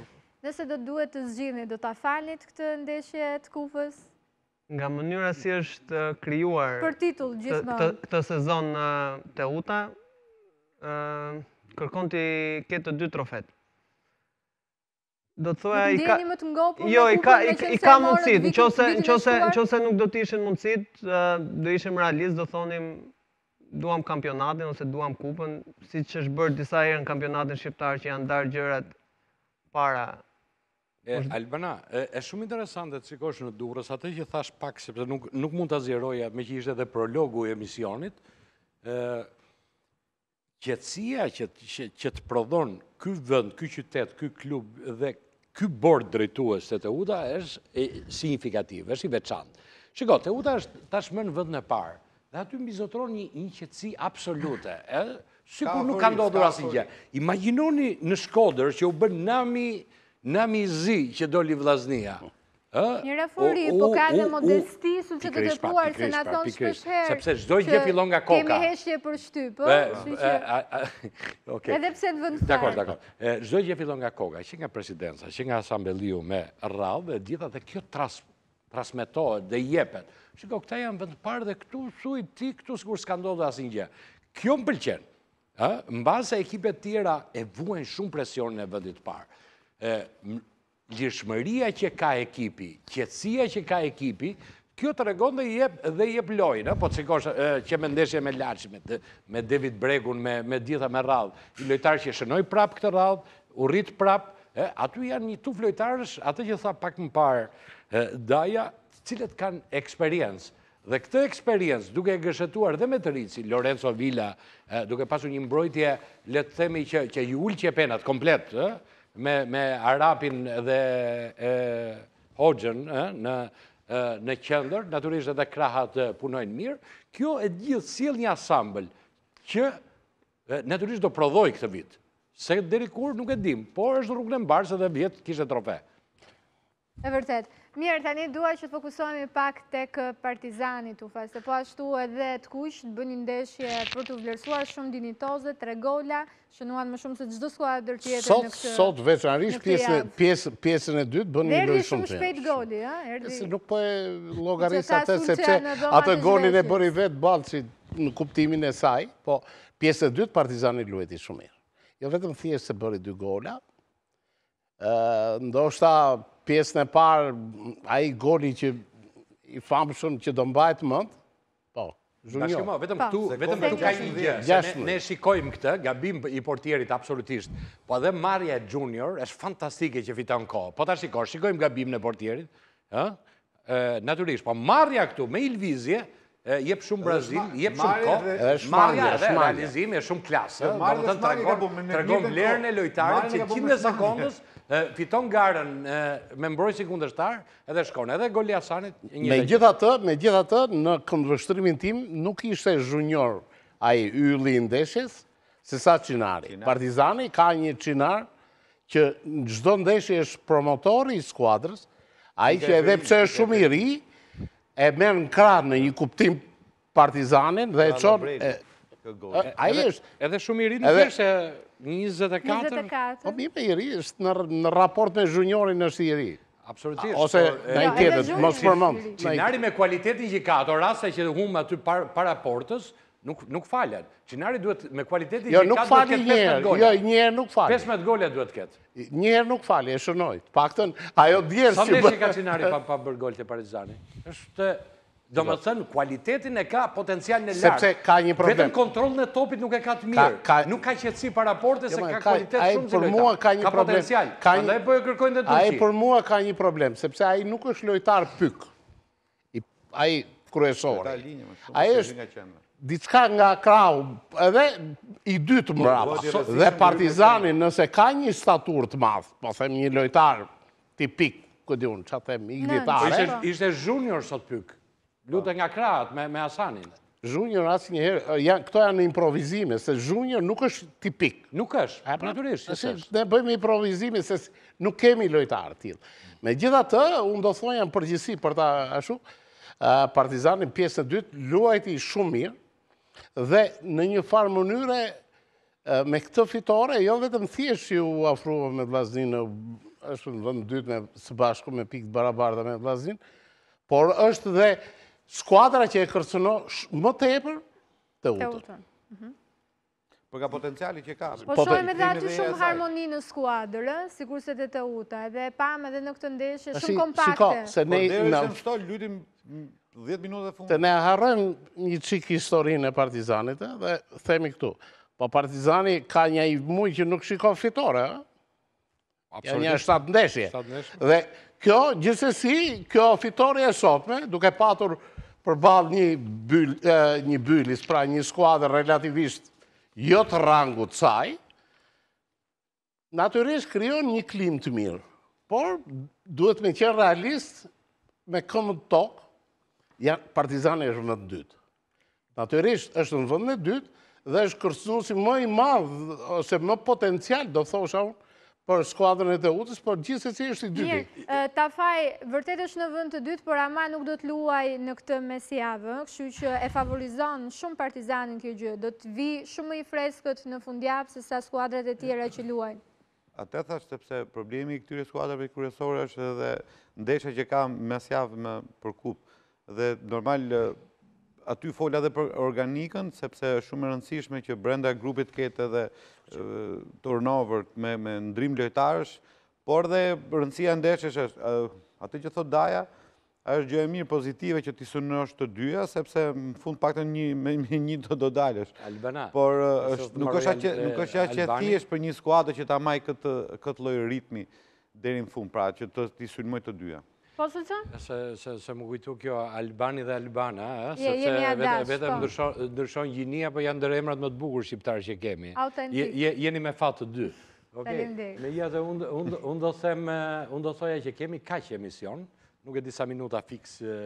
A: Nëse do të duhet të zgjini, do të afanit këtë ndeshje të kupës?
E: Nga mënyra si është kryuar
A: këtë
E: sezon të uta, kërkon të ketë të dy trofetë. Do të thua i ka Ndjeni më të ngopur. Jo, i ka i ka mundësit. Nëse nëse nëse nuk do të ishin mundësit, do ishim realist, do thonim duam kampionatin ose duam kupën, siç është bërë disa herë në kampionatin shqiptar që janë ndar gjërat para. E
B: Albana, është shumë interesante të shikosh në Durrës atë që thash pak sepse nuk nuk mund ta zgjeroja me që ishte edhe prologu i emisionit. ë Gjetësia që që që të prodhon ky vend, ky qytet, ky klub dhe ky bord drejtues të Teuta është signifikativ, është i veçantë. Shiko, Teuta është tashmë në vend në parë dhe aty mbi një inqetësi absolute, ë, sikur nuk ka ndodhur asgjë. Imagjinoni në Shkodër që u bën nami zi që doli vllaznia. Një
A: rafuri, po ka dhe modesti, su që të puar se në thonë shpesherë, sepse zdoj një filon nga koka. Kemi heshje për shtypë,
B: edhe pse të vëndë farë. Dakor, dakor. Zdoj një fillon nga koka, që nga presidenca, që nga asambeliu me rrallë, dhe gjitha dhe kjo trasmetohet dhe jepet. Shiko, këta janë vëndë parë dhe këtu shuj ti, këtu së kur s'ka ndodhë asë një gjë. Kjo më pëlqenë, në base ekipet tjera e vuen shumë presion në vëndit parë lishmëria që ka ekipi, kjecësia që ka ekipi, kjo të regon dhe jep dhe jep lojnë, po të shikosh që me ndeshje me lachme, me David Bregun, me ditha me radh, i lojtarë që shënoj prap këtë radh, u rritë prap, atu janë një tuf lojtarës, atë që tha pak më parë, daja, cilët kanë eksperiencë, Dhe këtë eksperiencë, duke e gëshetuar dhe me të rritë, si Lorenzo Villa, duke pasu një mbrojtje, letë themi që ju ullë që e penat, komplet, me Arapin dhe Hoxhen në kjendër, naturisht edhe krahat punojnë mirë, kjo e gjithë s'il një asambël që naturisht do prodhoj këtë vitë, se deri kur nuk e dim, por është rrugën e mbarë se dhe vjetë kishtë trofe.
A: E vërtet. Mirë, tani duaj që të fokusohemi pak të kë partizani të ufa, po ashtu edhe të kush të bëni ndeshje për të vlerësuar shumë dinitoze, tre gola, shënuan më shumë se të gjithë sua në këtë jamë. Sot,
C: vetë anërish, pjesën e dytë bëni në bërë shumë të
A: jamë. Nuk po e
C: logarisë atë, sepse atë golin e bëri vetë balë që në kuptimin e saj, po pjesën e dytë partizani lueti shumë mirë. Jo vetëm thje se bëri dy gola, ndoshta pjesën e parë, a i goli që
B: i famë shumë që do mbajtë mëndë, po, zhumë jo. Vetëm po. këtu, vetëm këtu ka një gjë, se ne shikojmë këtë, gabim i portierit absolutisht, po edhe marja e junior, është fantastike që fitan ko, po ta shikojmë, shikojmë gabim në portierit, naturisht, po marja këtu me ilvizje, Jep shumë Brazil, jep shumë ko, marja dhe realizime e shumë klasë. Marja dhe shmarja ka bu me në një fiton garen me mbroj si kundështar edhe shkon edhe goli Asanit
G: me
C: gjitha të me gjitha të në këndvështrimin tim nuk ishte zhunjor a i yli ndeshjes se sa qinari partizani ka një qinar që në gjdo ndeshje është promotori i skuadrës a i që edhe pëse është shumë i ri e merë në kratë në një kuptim partizanin dhe e qonë
B: A i është? Edhe shumë i rrit në përshë, 24?
C: O, mi për i ri, është në raport me zhënjorin është i ri.
B: Absolutisht. Ose po, jo, në i tjetët, mos për mëndë. me kualitetin që ka, të rrasa që hum aty para portës, nuk falet. Që duhet me kualitetin jo, që ka, duhet këtë 15 gollet. Jo, njerë nuk falet. 15 gollet duhet këtë.
C: Njerë nuk falet, e shënoj. Pak tënë, ajo djerë si bërë. Sa më në që ka që
B: pa bërë gollet e parizani? Do më thënë, kualitetin e ka potencial në lartë. Sepse ka një problem. Vetëm kontrol në topit nuk e ka të mirë. Nuk ka qëtësi para porte se ka kualitet shumë zilëta. Për mua ka një problem. Ka
C: potencial. Andaj po e kërkojnë dhe të nëqi. Për mua ka një problem. Sepse aji nuk është lojtar pyk. Aji kryesore. Aji është diçka nga krau edhe i dytë mrava. Dhe partizani nëse ka një statur të madhë, po them një lojtar tipik, këtë unë, që them i gjitare.
B: Ishte junior sot pykë. Lute nga kratë me Asanin.
C: Zhunjër asë njëherë, këto janë improvizime, se zhunjër nuk është tipik. Nuk është, e për naturisht. Ne
B: bëjmë improvizime,
C: se nuk kemi lojtarë tjilë. Me gjitha të, unë do thonë janë përgjësi për ta ashtu, partizanin pjesë në dytë, luajti shumë mirë, dhe në një farë mënyre, me këtë fitore, jo vetëm thjesht që u afruve me Vlazin, është në vëndë dytë me së bashku, me pikë barabarda me Vlazin, por është dhe skuadra që e kërcëno më të epër të utën.
A: Mhm.
D: Për po ka potenciali që ka. Po
A: shojmë edhe aty shumë harmoni në skuadrë, si kurse të të utën, edhe e pa edhe në këtë ndeshë, shumë kompakte. Shiko, po se ne... Për ne
D: e të
C: 10 minut dhe fundë. Të ne harën një qik historinë e partizanit, eh, dhe themi këtu. Po partizani ka një i mujë që nuk shiko fitore, e eh? një shtatë ndeshje. Dhe kjo, gjithës kjo fitore e sotme, duke patur përbal një bylis, pra një skuadrë relativisht jo të rangu të saj, naturisht kryon një klim të mirë. Por, duhet me qenë realist, me këmën tokë, partizani është në të dytë. Naturisht është në vëndë në dytë, dhe është kërsnu si më i madhë, ose më potencial, do thosha unë, për skuadrën e Teutës, për gjithë se që është i dytë. Mirë,
A: ta faj, vërtet është në vënd të dytë, por ama nuk do të luaj në këtë mesiave, këshu që e favorizon shumë partizanin kjo gjë, do të vi shumë i freskët në fundjavë se sa skuadrët e tjera që luajnë.
D: A te thashtë të problemi i këtyre skuadrëve kërësore është dhe ndesha që kam mesiave me për kupë, dhe normal aty folja dhe për organikën, sepse shumë e rëndësishme që brenda grupit kete dhe turnover me ndrim lojtarësh, por dhe rëndësia ndeshës është, atë që thot Daja, është gjë e mirë pozitive që t'i sënë është të dyja, sepse më fund pak të një me një të do dalësh.
B: Albana. Por nuk është a që ti
D: është për një skuadë që ta maj këtë lojë
B: rritmi dherim
D: fund, pra që t'i sënë mëjtë të dyja.
G: Po, së qënë?
B: Se se më kujtu kjo Albani dhe Albana, se të që vetëm po. ndryshon gjinia, po janë dërë emrat më të bukur shqiptarë që kemi. Autentikë. Jeni me fatë të dy. Oke, me jë dhe unë do them, unë do thoja që kemi kaqë emision, nuk e disa minuta fixë,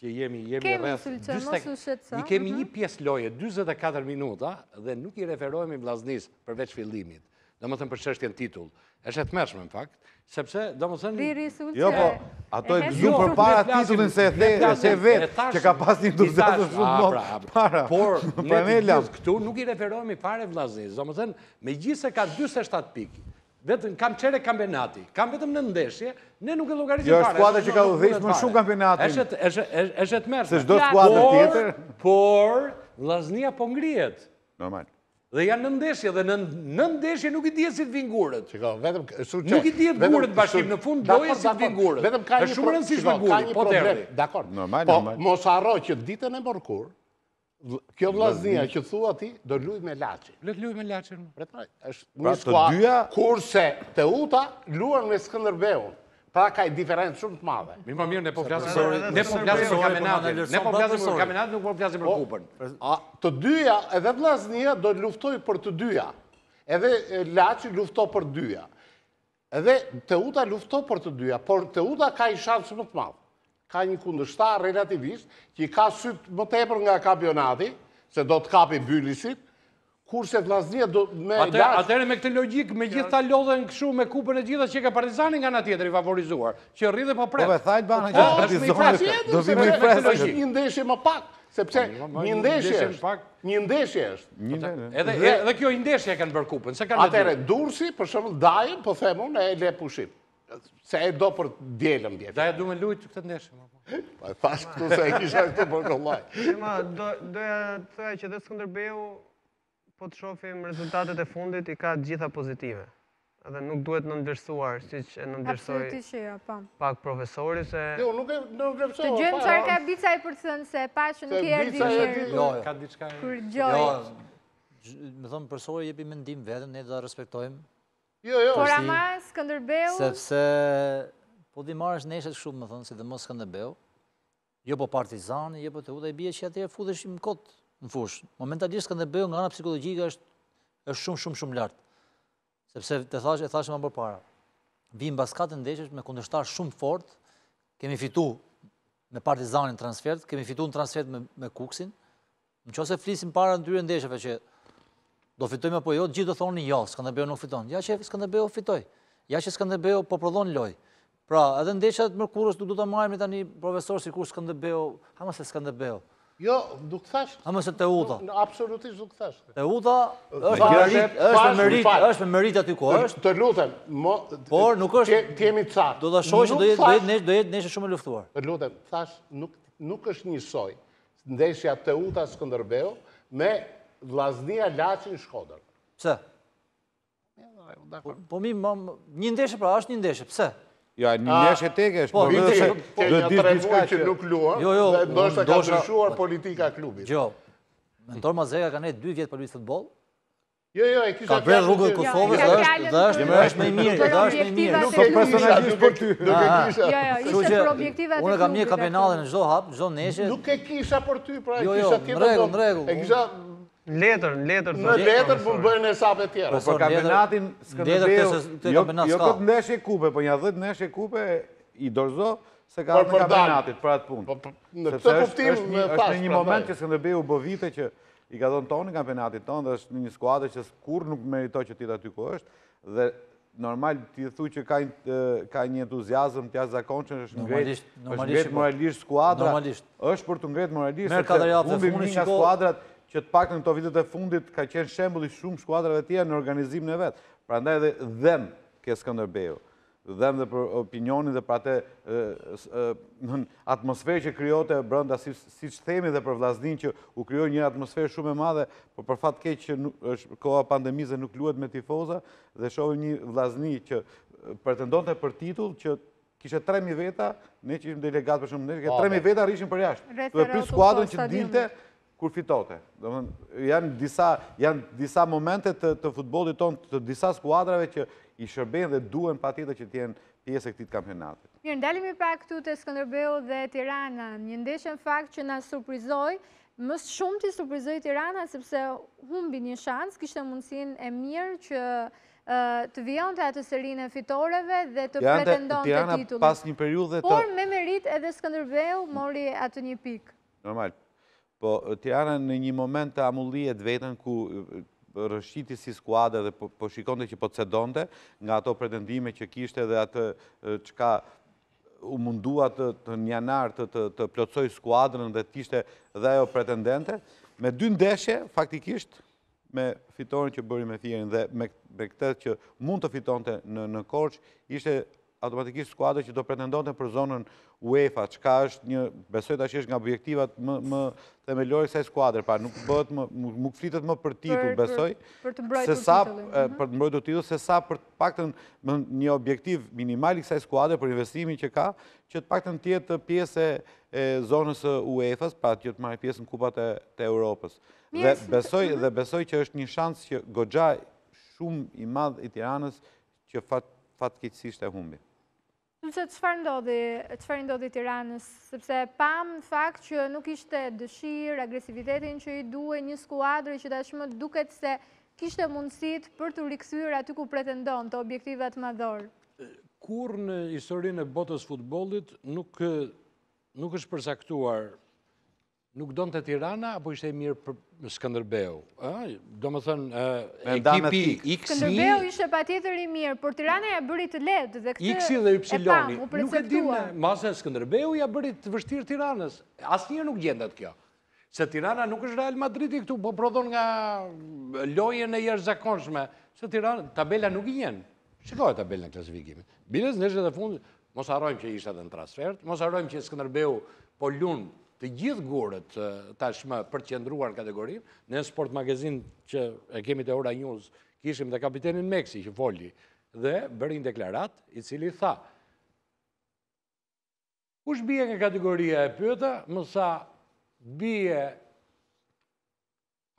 B: që jemi rrëth, i kemi mhm. një pjesë loje, 24 minuta, dhe nuk i referohemi blaznis përveç fillimit do më thënë për qështë jenë titull. është e të mërshme, në fakt. Sepse, do më thënë... Viri,
A: së Jo, po, ato e gëzumë jo, për para titullin se e se vetë, që ka
B: pas një të shumë në ah, pra, para. Por, në të mellam... Këtu nuk i referohemi pare fare vlazis, do më thënë, me gjithë se ka 27 pikë, Vetëm, kam qere kampenati, kam vetëm në ndeshje, ne nuk e logaritim pare. Jo, është kuadrë që ka u dhejtë më shumë kampenati. Eshet mërë. Se shdo të kuadrë tjetër. Por, vlaznia po ngrijet. Normal dhe janë në ndeshje, dhe në ndeshje nuk i dje si të vinë Nuk i dje të bashkim, në fund doje si të vingurët. Vetëm Dhe shumë problem, me po Dakor,
C: po mos arroj që ditën e mërkur, kjo vlasnia që thua ti, do luj me lachin. Do luj me lachin. Pra të dyja... Kurse të uta, luan me skëndërbeun. Pra ka i diferencë shumë të madhe.
B: Mi më mirë, ne po flasim po për kamenatin. Ne po flasim për kamenatin, nuk po flasim për kupën.
C: Të dyja, edhe Vlasnia do luftoj për të dyja. Edhe Laci lufto për dyja. Edhe Teuta lufto për të dyja, por Teuta ka i shansë më të madhe. Ka një kundështar relativisht, që i ka sytë më tepër nga kampionati, se do të kapi bylisit, kurse vlasnje do me dash... Atere
B: me këtë logikë, me gjitha lodhe në këshu, me kupën e gjitha që ka partizani nga nga tjetëri favorizuar, që dhe po prejtë. Po dhe thajtë banë që po, po, partizoni, pra, do vi me presë.
C: Një ndeshje më pak, sepse një ndeshje është. Një ndeshje
B: është. Edhe kjo ndeshje e kanë bërë kupën, se kanë në tjetëri. Atere,
C: Dursi, për shumë, dajëm, po themu, në e le pushim. Se e do për djelëm djetë. Daja du me lujtë këtë ndeshë. Pa po. e thashtë
E: këtu se e kisha këtu për këllaj. Do doja të thaj që dhe Skunderbeu Po të shofim rezultatet e fundit i ka gjitha pozitive. Edhe nuk duhet në ndërsuar, si që e në ndërsoj po. pak profesori se... Jo,
A: nuk e nuk vlepsova, Të gjëmë qërë ka bica i përcën se pa që në kjerë di njërë... Jo, jo, ka bica
E: ka... Kur gjoj... Jo,
F: jo me thëmë përsoj, jepi mendim vetëm, ne dhe respektojmë... Jo, jo... Por ama,
A: së këndërbeu... Sefse...
F: Po di marrës neshet shumë, me thëmë, si dhe më këndërbeu... Jo po partizani, jo po të u dhe i bje që atje futeshim kotë në fush. Momentalisht kanë nga nga psikologjika është është shumë shumë shumë lartë. Sepse të thash, e thash më bërë para. Vim bas ndeshës me kundështar shumë fort, kemi fitu me partizanin transfert, kemi fitu në transfert me, me kuksin, në që flisim para në dyre që do fitojmë apo po jo, gjithë do thonë jo, Skënderbeu nuk fiton. Ja që Skënderbeu fitoi. fitoj, ja që Skënderbeu po prodhon loj. Pra, edhe ndeshët mërkurës, du, du të marim një tani profesor si kur s'kanë hama se Skënderbeu.
C: Jo, nuk thash.
F: thashtë. A mëse të uta?
C: Absolutisht nuk thash.
F: thashtë. Të uta është me mërit aty ku është. Të lutem. Por nuk është... Të jemi Do të shohë që do jetë neshe shumë e luftuar. Të lutem, thash,
C: nuk është një soj. Ndeshja të uta së këndërbeo me vlasnia lachin shkodër. Pse?
F: Po, po mi, një ndeshë pra, është një ndeshë, pse? Pse? Jo, njështë e teke është... Po, vite, tre muaj që nuk luan, jo, jo, dhe ndoshtë ka ndryshuar politika klubit. Gjo, mentor Mazega ka nejtë dy vjetë për lujtë fëtbol,
C: jo, Ka bërë rrugë dhe Kosovës dhe është dhe është me është me mirë, dhe është me mirë. Nuk e kisha, nuk e kisha. Jo, jo, ishte për objektivat e klubit. Unë e kam një kabinale
F: në Nuk
C: e kisha për ty, pra e kisha tjetë. E kisha
F: Në letër, në letër. Po në po letër për bëjnë
C: bërë në esapët tjera. Për kabinatin së këtë jo këtë
D: neshe kupe, për po një dhëtë neshe kupe i dorzo, se ka dhe kabinatit për atë punë. Në të kuftim me pasë. Êshtë një moment që së këndër bërë vite që i ka dhënë tonë në kabinatit tonë dhe është një skuadrë që së nuk meritoj që ti të aty ku është dhe normal ti thu që ka një entuziasm të jasë zakon është ngrejt moralisht skuadra është për të ngrejt moralisht se të umbi një skuadrat që të pak në këto vitet e fundit ka qenë shembuli shumë shkuadrave tja në organizim në vetë. Pra ndaj dhe dhem ke Skanderbeju, dhem dhe për opinionin dhe për atë atmosferë që kryote brënda si që themi dhe për vlasnin që u kryojë një atmosferë shumë e madhe, për për fatë keqë që koha pandemize nuk luet me tifoza dhe shohim një vlasni që pretendon të për titull që Kishe 3.000 veta, ne që ishim delegat për shumë që nëshë, po, 3.000 po. veta rishim për jashtë. skuadrën po, që dilte, kur fitote. Janë disa momentet të futbolit tonë, të disa skuadrave që i shërben dhe duen pa tjetë që tjenë pjesë e këtit kampionatit.
A: Mirë, ndalimi pak këtu të Skanderbeu dhe Tirana, një ndeshen fakt që nga surprizoj, mësë shumë të surprizoj Tirana, sepse humbi një shansë, kështë mundësin e mirë që të vion të atë sërinë e fitoreve dhe të pretendon të titullë. Tirana pas një
D: periud dhe të... Por
A: me merit edhe Skanderbeu mori atë një pikë.
D: Normal, Po Tirana në një moment të amullijet vetën ku rëshqiti si skuadër dhe po, po shikonde që po të sedonde nga ato pretendime që kishte dhe atë që ka u mundua të njanar të plotsoj skuadrën dhe tishte dhe ajo pretendente. Me dy ndeshe, faktikisht, me fitorin që bëri me thjerin dhe me këtët që mund të fitonte në korç, ishte automatikisht skuadrë që do pretendonte për zonën UEFA, ka është një, besoj të ashtë nga objektivat më themelore kësaj skuadrë, pa nuk bëhet më, nuk flitet më për titull, besoj, mhm. për të mbrojtur titull, se sa për pakten një objektiv i kësaj skuadrë për investimin që ka, që të pakten tjetë pjesë e zonës UEFA-s, pra të jetë marë pjesë në kupat e Europës. Mhm. Dhe besoj që është një shansë që gogja shumë i madhë i tiranës që fatë fatë këtësisht e humbi
A: sepse qëfar ndodhi, qëfar ndodhi tiranës, sepse pam në fakt që nuk ishte dëshirë, agresivitetin që i duhe një skuadrë që tashmë duket se kishte mundësit për të rikësyrë aty ku pretendon të objektivat madhorë.
B: Kur në historinë e botës futbolit nuk, nuk është përsaktuar Nuk do në të Tirana, apo ishte e mirë për Skanderbeu? Do më thënë, e kipi X-i... Skanderbeu
A: ishte pa tjetër i mirë, por Tirana ja bërit të ledë dhe këtë... X-i dhe Y-loni, nuk e dinë,
B: masë e Skanderbeu ja bërit të vështirë Tiranës. Asë një nuk gjendat kjo. Se Tirana nuk është Real Madrid i këtu, po prodhon nga lojën e jërë zakonshme. Se Tirana, tabela nuk i njenë. Që tabela në klasifikimit? Bilës, në shëtë dhe fundë, mos arrojmë që ishtë atë në transfert, mos arrojmë që Skanderbeu po lunë të gjithë gurët tashmë për të qëndruar kategorinë, në sport magazin që e kemi të ora njuzë, kishim dhe kapitenin Meksi, që foli, dhe bërin deklarat, i cili tha, kush bje nga kategoria e pyëta, mësa tha, bje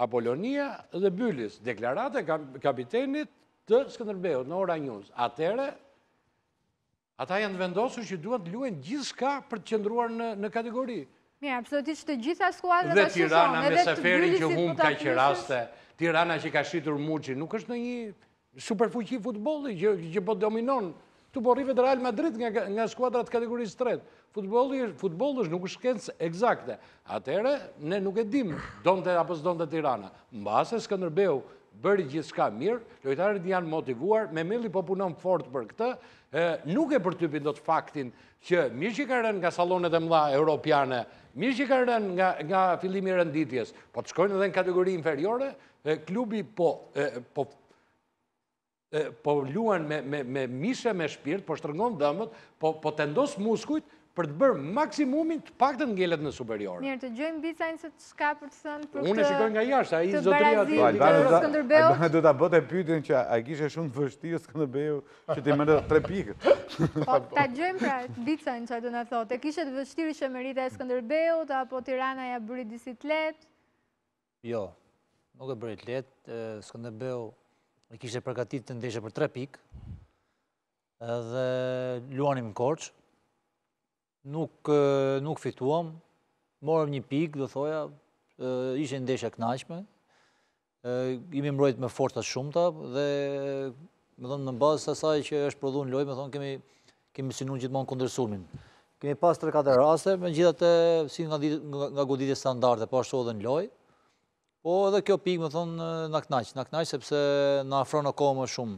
B: Apollonia dhe Byllis, deklarat e kapitenit të Skëndërbeho, në ora njuzë, atere, ata janë vendosu që duhet luen gjithë shka për të qëndruar në kategorinë.
A: Mirë, absolutisht të gjitha skuadrat dhe Tirana me Seferin që humb ka që raste,
B: Tirana që ka shitur Muçi, nuk është në një superfuqi futbolli që që po dominon. Tu po rrive Real Madrid nga nga skuadrat kategorisë tretë. Futbolli është është, nuk është shkencë eksakte. Atere, ne nuk e dimë donte apo s'donte Tirana. Mbase Skënderbeu bërë gjithë shka mirë, lojtarët janë motivuar, me mili po punon fort për këtë, nuk e përtypin do të faktin që mirë që ka rënë nga salonet e mla europiane, mirë që ka rënë nga filimi rënditjes, po të shkojnë edhe në kategori inferiore, klubi po po, po luan me mishë e me shpirt, po shtërngon dëmët, po, po të ndosë muskujt, për të bërë maksimumin të pak të ngellet në superior.
A: Mirë, të gjojmë bizajnë se të shka për të thënë për këtë... Unë e shikojnë nga jashtë, a i zotëria të Albanës Skëndërbeu.
D: të bëte pytin që a kishe shumë vështirë Skëndërbeu që ti mërë tre
A: pikët.
F: Po, ta të
A: gjojmë pra bizajnë që a të në thotë, e kishe të vështirë që mërita e Skëndërbeu, të apo Tirana ja bëri disit letë?
F: Jo, nuk e bëri letë, Skëndërbeu e përgatit të për pikë, edhe luanim nuk, nuk fituam, morëm një pikë, do thoja, ishe ndeshe knashme, imi mbrojt me forta shumëta, dhe me thonë në bazë saj që është prodhun në lojë, me thonë kemi, kemi sinun gjithmonë kundërsumin. Kemi pas 3-4 raste, me gjithat të si nga, nga goditje standarde, po ashtu edhe në lojë, po edhe kjo pikë, me thonë, në knashë, në knashë, sepse në afro në kohë më shumë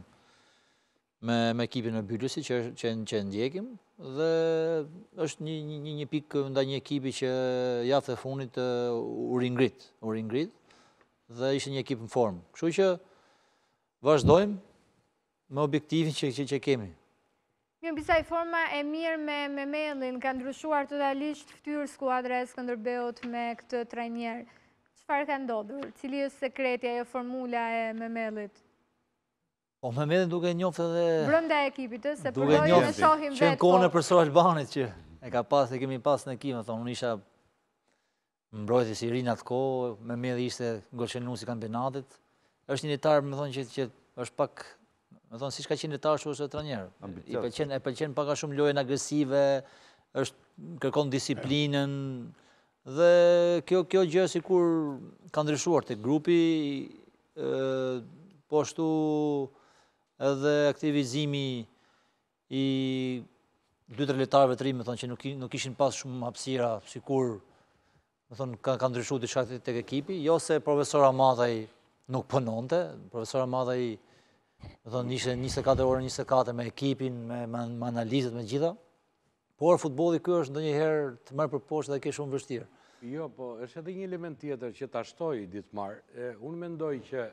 F: me, me ekipin e bëllësi që, që, që ndjekim, dhe është një një një pikë nda një ekipi që jashtë e fundit uh, u ringrit, u ringrit dhe ishte një ekip në formë. Kështu që vazhdojmë me objektivin që që, kemi.
A: Një bisaj forma e mirë me, me mailin, ka ndryshuar të dalisht ftyrë skuadres këndërbeot me këtë trajnjerë. Qëfar ka ndodhur? Cili është sekretja e formula e me mailit?
F: O, po, me medin duke njofë edhe...
A: Brënda e ekipit, se përdojnë në shohim vetë eto. Që në kone
F: po. sërë Albanit që... E ka pas, e kemi pas në kima, thonë, unë isha mbrojt i si rinë atë ko, me medin ishte ngoqenu si kampinatit. është një një tarë, me thonë që është pak... Me thonë, si shka qenë një tarë që është të njerë. E pëllqenë paka shumë lojën agresive, është kërkon disiplinën, dhe kjo gjë si kur ka ndryshuar të grupi, po ashtu edhe aktivizimi i dytër letarëve të rrimë, thonë që nuk ishin pas shumë hapsira, si kur, më thonë, kanë ndryshu të shaktit të ekipi, jo se profesora Madhaj nuk pënonte, profesora Madhaj, më thonë, njëse 24 orë, 24 me ekipin, me analizet, me gjitha, por futboli kjo është ndë herë të mërë për poshtë dhe ke shumë vështirë.
B: Jo, po, është edhe një element tjetër që të ashtoj, ditë marë, unë mendoj që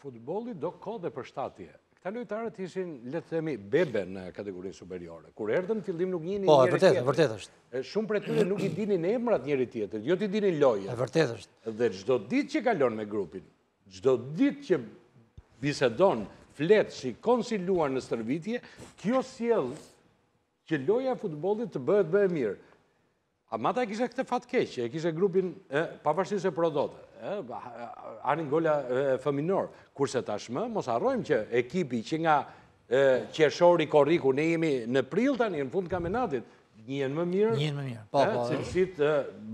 B: futbolit do kodhe për shtatje, Këta lojtarët ishin, le të themi, bebe në kategorinë superiore. Kur erdën, fillim nuk njëni njëri tjetër. Po, e vërtet, e vërtet është. Shumë për e tyre nuk i dinin emrat njëri tjetër, jo t'i dinin loja. E vërtet është. Dhe gjdo dit që kalon me grupin, gjdo dit që bisedon, flet, që si konsiluar në stërvitje, kjo sjell që loja futbolit të bëhet bëhe mirë. A mata e kishe këte fatkeqë, e kishe grupin pavarësit se prodotët. Eh, anin golla fëminor, kurse tashmë, mos arrojmë që ekipi që nga qeshori koriku, ne jemi në prill tani, në fund kamenatit, njën më mirë, njën më mirë, eh, po, po, që si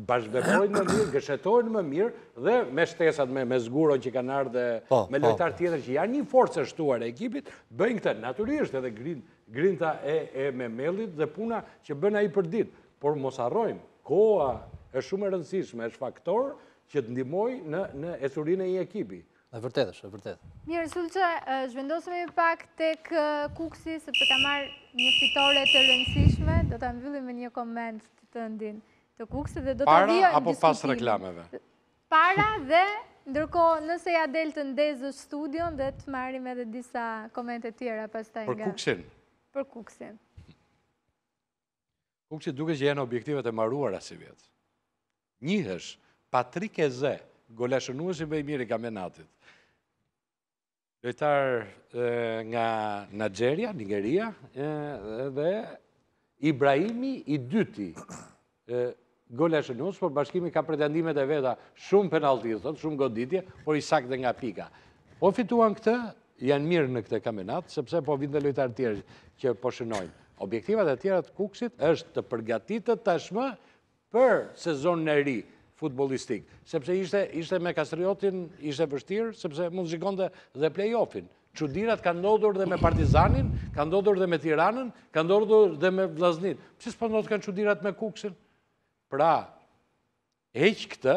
B: bashkëvepojnë më mirë, gëshetojnë më mirë, dhe me shtesat, me zguron që kanë ardhe, po, me po. lojtar tjetër që janë një forës e shtuar e ekipit, bëjnë këtë naturisht edhe grinta e me melit dhe puna që bëna i për ditë, por mos arrojmë, koa e shumë e rëndësishme, e shfaktorë, që të ndimoj në esurin e i ekipi. E
F: vërtet është, e vërtet.
A: Mirë, Sulqë, zhvendosëm i pak tek kuksi, se të marë një fitore të rëndësishme, do të mbyllim e një komend të të ndin të kuksi dhe do të rria në diskutim. Para apo pas reklameve? Para dhe, ndërko, nëse ja del të ndezë studion dhe të marim edhe disa komente tjera pas nga. Për kuksin? Për kuksin.
B: Kuksi duke që jenë objektivet e maruara si njëhësh, Patrik e Zë, më i mirë i kampionatit. Lojtar nga Nigeria, Nigeria, dhe Ibrahimi i dyti. Goleshënues, por bashkimi ka pretendimet e veta, shumë penalti, shumë goditje, por i saktë nga pika. Po fituan këtë, janë mirë në këtë kampionat, sepse po vindë dhe lojtar tjerë që po shënojnë. Objektivat e tjera të kuksit është të përgatitë të tashmë për sezon në ri, futbolistik. Sepse ishte me Kastriotin, ishte vështirë, sepse mund zhikon dhe play-offin. Qudirat ka ndodur dhe me Partizanin, ka ndodur dhe me Tiranën, ka ndodur dhe me Vlaznin. Që s'po ndodur kanë qudirat me Kuksin? Pra, heq këtë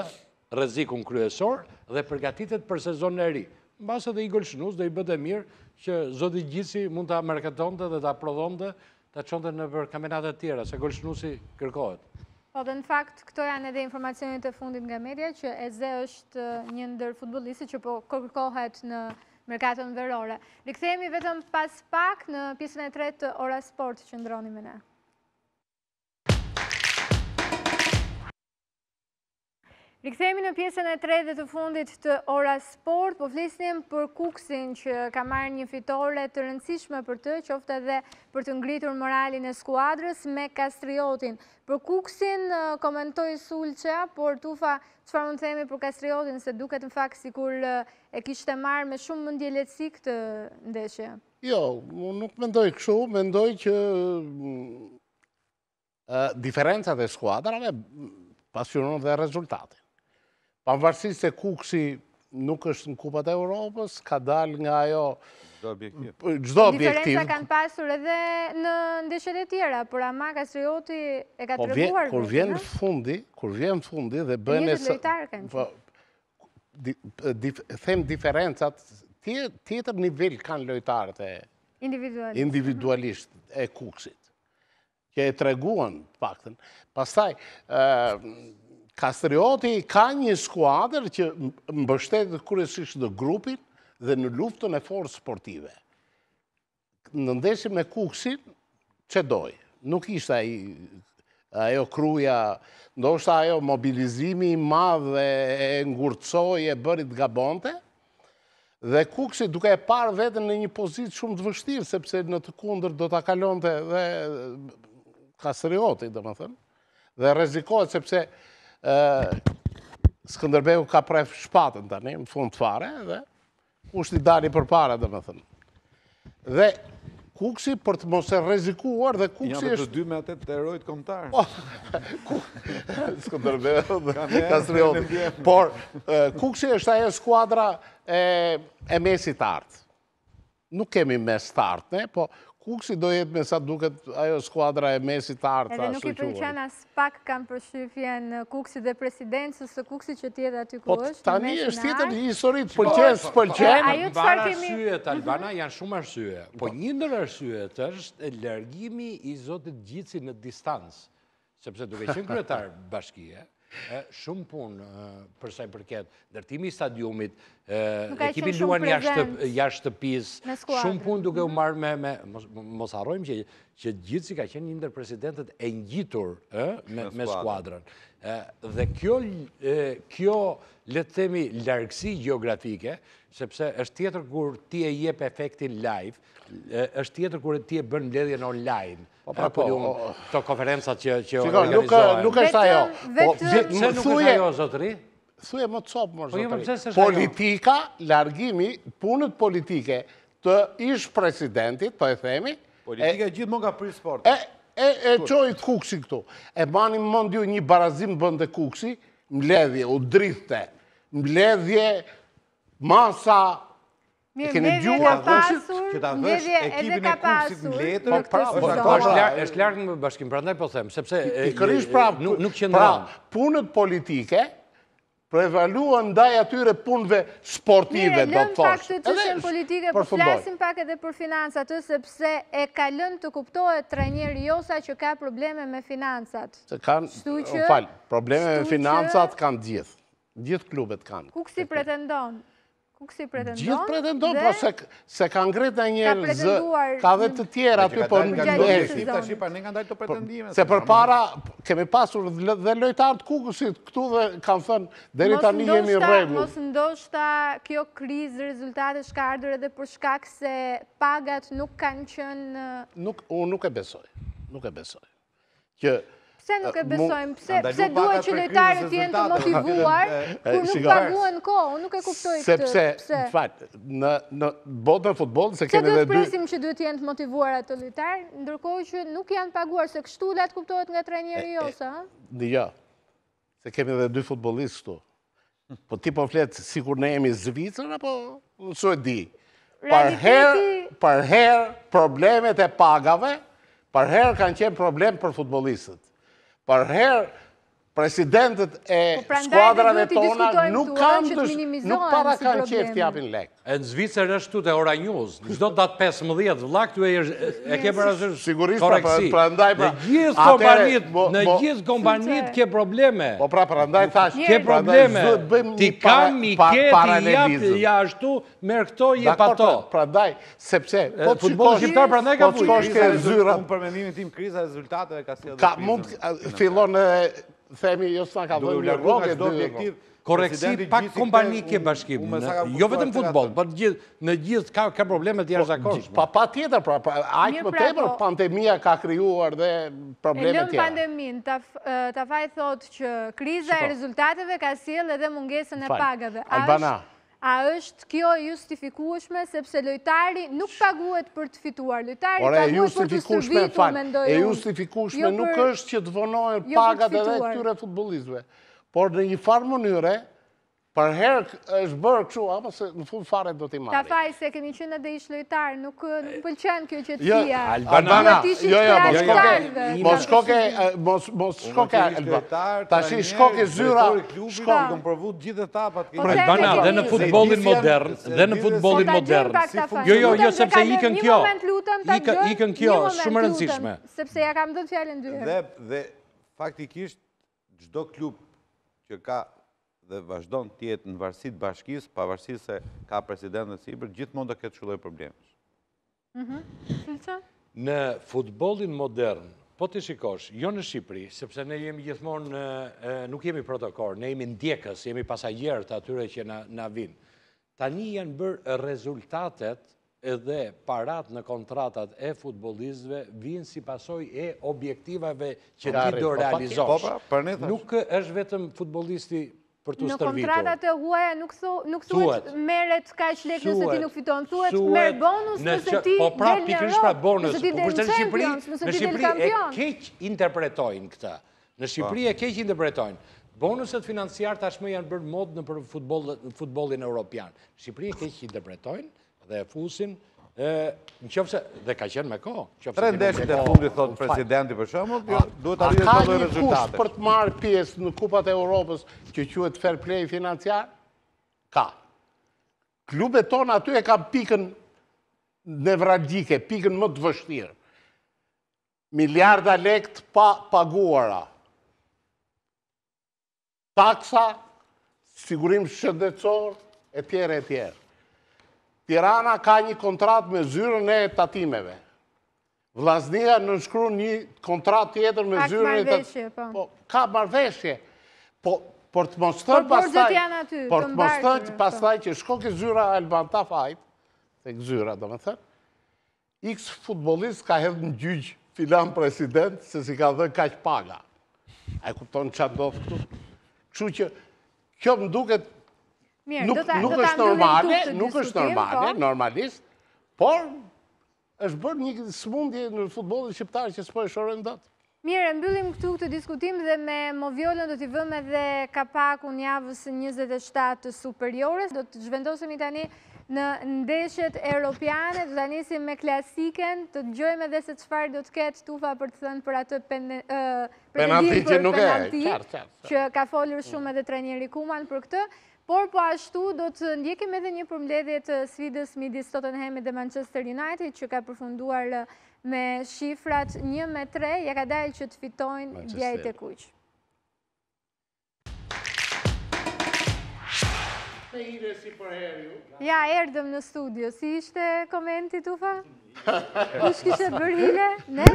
B: rrezikun kryesor dhe përgatitet për sezon në eri. Në basë dhe Igor Shnus dhe i bëtë e mirë që zodi Gjisi mund të amerketon dhe të aprodhon dhe të qonë në në vërkamenatet tjera, se Igor Shnusi kërkohet.
A: Po dhe në fakt, këto janë edhe informacionit e fundit nga media, që Eze është uh, një ndër futbolisi që po kërkohet në mërkatën verore. Rikëthejemi vetëm pas pak në pjesën e tretë të ora sport që ndroni me ne. Rikëthemi në pjesën e tre dhe të fundit të ora sport, po flisnim për kuksin që ka marrë një fitore të rëndësishme për të, qofte dhe për të ngritur moralin e skuadrës me kastriotin. Për kuksin komentoj sulqa, por tufa që më të themi për kastriotin, se duket në fakt si kur e kishte marrë me shumë mëndjeletësi këtë ndeshje.
C: Jo, nuk mendoj këshu, mendoj që diferencat e skuadrave pasionon dhe rezultatin pavarësi se kuksi nuk është në kupat e Europës, ka dal nga ajo... Gjdo objektiv. Gjdo objektiv. Diferenca kanë
A: pasur edhe në ndeshet e tjera, por ama Kastrioti e ka po, të rëbuar... Kur vjen në
C: fundi, kur vjen fundi dhe bëne... Njëtë lojtarë kanë. Po, them diferencat, tjetër nivel kanë lojtarët e... Individualisht. Individualisht e kuksit. Kje e treguan, paktën. Pastaj, Kastrioti ka një skuadrë që mbështetë kërësishë dhe grupin dhe në luftën e forës sportive. Në ndeshë me kuksin, që dojë? Nuk ishte ajo kruja, ndoshta ajo mobilizimi i madhe e ngurcoj e bërit gabonte, dhe kuksi duke e parë vetën në një pozitë shumë të vështirë, sepse në të kundër do të kalonte dhe kastrioti, dhe më dhe rezikohet sepse Skënderbeu ka pref shpatën tani, në fund të fare, dhe i dali për para, dhe më thëmë. Dhe kuksi për të mos e rezikuar dhe kuksi është... Një atë të
D: dy me atë të erojt komtarë.
C: Po, Skënderbeu dhe Kastrioti. Por, kuksi është aje skuadra e mesit artë. Nuk kemi mes të artë, ne, po... Kuksi do jetë me sa duket ajo skuadra e mesi të arta. Edhe nuk i përqen
A: as pak kam përshyfja në Kuksi dhe presidencës së Kuksi që tjetë aty ku po, është. Po tani është tjetër
C: një historit përqenës përqenë. Ajo të farkimi... Albana
B: syet, mhm. Albana janë shumë arsyet. Po njëndër arsyet është e lërgimi i zotit gjitësi në distansë. Sepse duke qenë kërëtarë bashkije, Shumë punë përsa i përket, dërtimi i stadiumit, ekipi luan jashtë të pisë, shumë punë duke u mhm. marrë me... Mos harrojmë që gjithë si ka qenë një ndër presidentet e njitur me skuadrën. Dhe kjo letë themi largësi geografike, sepse është tjetër kur ti e jep efektin live, është tjetër kur ti e bën në ledhjen online, po, pra, po, të konferencat që organizohen. Nuk është ajo. Po, se nuk është ajo, zotëri?
C: Thuje më të sopë, më jo, zotëri. Politika, largimi, punët politike, të ishë presidentit, po e themi. Politika gjithë më nga prisë E, e, e, këtu. e, e, e, e, e, e, e, e, e, e, mbledhje, masa,
A: e keni gjuha dhe shi, ta dhësh ekipin e kursit mbledhë,
C: po
B: është lartë në bashkim, pra ndaj po themë, sepse... I kërish prapë, nuk që Pra,
C: punët politike, për evaluën ndaj atyre punëve sportive, do të thosh. Mire, lënë pak të qështën politike, po për flasim
A: pak edhe për financat, të, sepse e ka lënë të kuptohet tre njerë josa që ka probleme me financat.
C: Se kanë, falë, probleme me financat kanë gjithë gjithë klubet kanë.
A: Kukësi pretendon? Kukësi pretendon? Gjithë pretendon, por
C: se kanë gretë në njërë zë, ka dhe të tjera aty, po në gjithë
A: sezon. Se për para,
C: po, kemi pasur dhe lojtarët kukësit këtu dhe kanë thënë, dheri ta një jemi regu. Mos
A: ndoshta kjo krizë rezultate shkardur edhe për shkak se pagat nuk kanë qënë...
C: Unë nuk e besoj, nuk e besoj. Kjo...
A: Pse nuk e besojmë? Pse, pse duhet që lojtarët jenë të motivuar kur nuk paguën kohë? Unë nuk e kuptoj këtë. Sepse, pse?
C: në në, në botën e futbollit se kanë edhe dy. të
A: duhet që duhet jenë të motivuar ato lojtarë, ndërkohë që nuk janë paguar se kështu lat kuptohet nga trajneri jo sa?
C: Jo. se kemi edhe dy futbollistë këtu. Po ti po flet sikur ne jemi Zvicër apo ç'o e di. Par herë, herë problemet e pagave, par herë kanë qenë problem për futbollistët. But here, presidentët e po skuadrave tona nuk kanë të nuk para kanë qefë të japin lekë.
B: në Zvicër është të të ora njës, në gjithë të datë 15, mëdhjet, të e ke për asërë pra, pra, koreksi. Pra, në gjithë kompanit, në gjithë kompanit, ke probleme. Po pra, për thash, ke probleme. Ti kam i keti, japë, ja ashtu, merë këto,
C: je pa to. Pra sepse, po të qikosh, po të qikosh, po të qikosh, po
D: të qikosh, tim, krizë qikosh, po të qikosh, po të qikosh, të themi jo po. sa ka vëndë një blokë e dhe Koreksi
B: pak kompani ke bashkim, jo vetëm futbol, për po gjithë, në gjithë ka problemet po, jashtë akorës. Pa pa tjetër, pra,
A: ajtë më pra, tepër,
C: pandemija ka kryuar dhe problemet tjera. E lëmë
A: pandemin, ta fajë thotë që kriza e rezultateve ka siel edhe mungesën e pagave. Albana, A është kjo justifikueshme, sepse lojtari nuk paguhet për të fituar. Lojtari paguhet për të shërbitu, fanë, mendojnë. E justifikueshme jo nuk është
C: që të vonohen jo pagat edhe këtyre futbolizve. Por në një farë mënyre, për herë është bërë këshu, apo se në fund fare do t'i marri. Ta
A: faj se kemi qënë edhe ishë lojtarë, eh, nuk pëlqen kjo që jo, t'ia. Albana, jo, jo, jo,
C: jo mos shkoke, mos shkoke, eh, mos shkoke, ta shi shkoke zyra, shkoke.
D: Po se e kemi dhe në futbolin modern, dhe në futbolin po, modern. Jo, jo, jo, sepse ikën kjo, ikën kjo, shumë rëndësishme.
A: Sepse ja kam dhëtë fjallin dyhe. Dhe,
D: dhe, faktikisht, gjdo klub që ka dhe vazhdojnë tjetë në varsit bashkis, pa varsit se ka
B: president dhe Sibër, gjithë mund të këtë shulloj problemës.
G: Mhm.
B: Në futbolin modern, po të shikosh, jo në Shqipëri, sepse ne jemi gjithmonë, nuk jemi protokor, ne jemi ndjekës, jemi pasajjerë të atyre që në vinë. Ta një janë bërë rezultatet edhe parat në kontratat e futbolizve vinë si pasoj e objektivave që ti do po realizosh. Po nuk është vetëm futbolisti për të stërbitur. Në kontratat
A: e huaja nuk thuet mere të ka lekë nëse ti nuk fiton, thuet mere po, pra, pra, bonus nëse ti po, del në Europë, nëse ti del në champions,
F: nëse ti del në kampion. Në Shqipëri e
B: keq interpretojnë këta. Në Shqipëri e keq interpretojnë. Bonuset financiar tashme janë bërë mod në futbolin e Europian. Shqipëri e keq interpretojnë dhe e fusin në qëfëse, dhe ka qenë me ko. Tre ndeshët e fundi, thotë
D: presidenti për shumë, ah, duhet arritë të dojë rezultate. A ka një kusht për
C: të marë pjesë në kupat e Europës që quet fair play financiar? Ka. Klube tonë aty e ka pikën nevradike, pikën më të vështirë. Miliarda lekt pa paguara. Taksa, sigurim shëndecor, e tjere, e tjere. Tirana ka një kontrat me zyrën e tatimeve. Vlasnia nënshkru një kontrat tjetër me zyrën e tatimeve. Ka marveshje, po. po. Ka marveshje, po. Por të po, janë aty, të mbarë. Por zëtë janë pasaj që shko ke zyra Alban Tafajt, e zyra, do thërë, x futbolist ka hedhë në gjyqë filan president, se si ka dhe kaq paga. A e kupton që andodhë këtu? Që që kjo më duket
A: Nuk është normale, nuk është normale,
C: normalisht, por është bërë një smundje në futbolin shqiptarë që s'po e shorën dhëtë.
A: Mire, mbyllim këtu këtë diskutim dhe me Moviolën do t'i vëmë edhe kapak unë javës 27 superiores. Do të zhvendosemi tani në ndeshet europiane, do t'a me klasiken, do të gjojmë edhe se qëfar do t'ket tufa për të thënë për atë penalti që ka folur shumë edhe trenjeri kuman për këtë. Por po ashtu do të ndjekim edhe një përmledhje të svidës midis Tottenhamit dhe Manchester United që ka përfunduar me shifrat 1 me 3, ja ka dalë që të fitojnë djajt e kuqë. Ja, erdëm në studio. Si ishte komenti, Tufa? Kush kështë bërë Ne?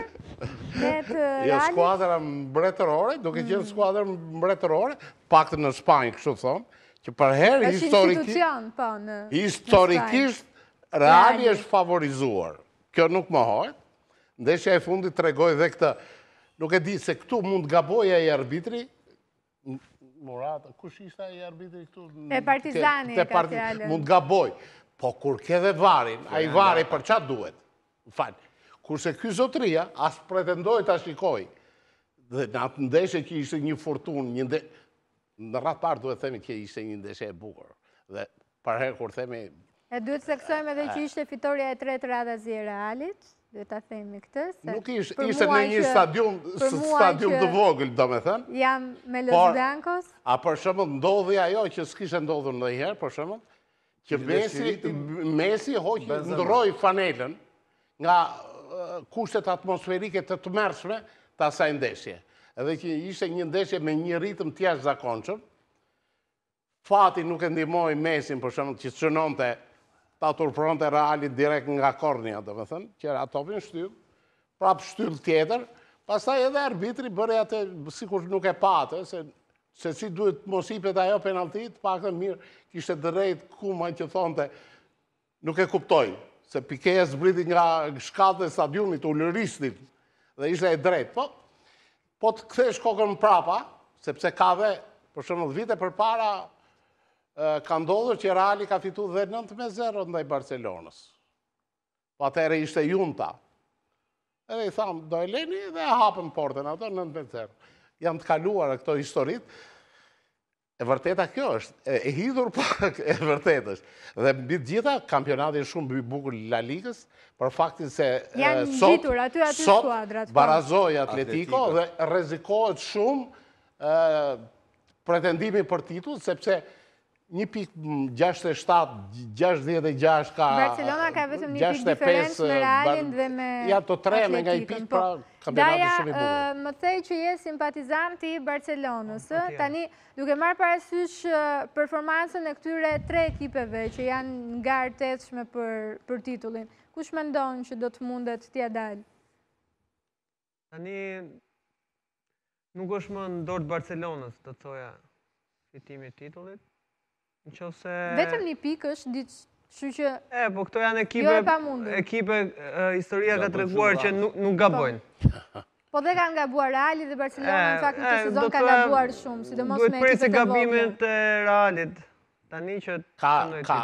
A: Ne Ja, jo, skuadra
C: mbretërore, duke qenë skuadra mbretërore, pak të në Spanjë, kështë thonë që përherë po, historikisht reali është favorizuar. Kjo nuk më hojt, ndë e fundit të regoj dhe këta, nuk e di se këtu mund nga boja i arbitri, Murat, kush isha i arbitri këtu?
A: E partizani, ka fjallë. Mund
C: nga boj, po kur ke dhe varin, a i varin për qatë duhet, në Kurse kjo zotria, asë pretendoj të ashtikoj, dhe në atë ndeshe që ishte një fortunë, një ndeshe në ratë parë duhet themi që ishte një ndeshe e bukur. Dhe parëherë kur themi...
A: E duhet se kësojmë edhe që ishte fitoria e tretë rada zi e realit, duhet ta themi këtës. Nuk ishte, ishte në një stadium, stadium të
C: vogël, do me thënë.
A: Jam me Los Blancos.
C: A për shumë, ndodhë ajo që s'kishe ndodhë në dhe për shumë, që Mesi, hoqë ndëroj fanelën nga uh, kushtet atmosferike të të mërshme të asaj ndeshje edhe që ishte një ndeshje me një ritëm tjash zakonqëm, fati nuk e ndimoj mesin për shumë që qënon të ta turpron të realit direkt nga kornja, dhe me thënë, që era topin shtyllë, prapë shtyllë tjetër, pasaj edhe arbitri bërë atë, si kur nuk e patë, se se si duhet mosipet ajo penaltit, pak të mirë, kishte drejt ku ma që thonë të nuk e kuptoj, se pike e zbritin nga shkatë dhe stadionit, u lëristin, dhe ishte e drejt, po, po të kthesh kokën prapa, sepse ka dhe, për shumë dhe vite për para, ka ndodhër që Reali ka fitu dhe 9 me 0 ndaj Barcelonës. Po atërë ishte junta. Edhe i thamë, do e leni dhe hapën portën ato 9 me 0. Janë të kaluar e këto historitë, E vërteta kjo është, e hidhur pak e vërtet është. Dhe mbi gjitha, kampionati shumë bëjë bukur La Ligës, për faktin se sot, sot, po. barazoj Atletico dhe rezikohet shumë pretendimi për titull, sepse një pikë 67, 66 ka... Barcelona
A: ka vetëm një pikë diferencë me Realin dhe me... Ja, të tre me nga i pikë po. pra kampionatës shumë i burë. Daja, më thej që je simpatizant i Barcelonës, tani duke marë parasysh performansën e këtyre tre ekipeve që janë nga artetëshme për titullin. Kush me ndonë që do të mundet tja dalë?
E: Tani, nuk është më ndorët Barcelonës, të toja fitimi titullit. Në Vetëm
A: një pikë është ditë Shu
E: që... E, po këto janë ekipe... Jo e pa mundur. Ekipe, historia ka të reguar që nuk gabojnë.
A: Po dhe kanë gabuar Reali dhe Barcelona, në fakt në këtë sezon ka gabuar shumë, si dhe mos me ekipe të vogënë. Duhet prej se gabimet
E: e Realit, tani që... Ka, ka,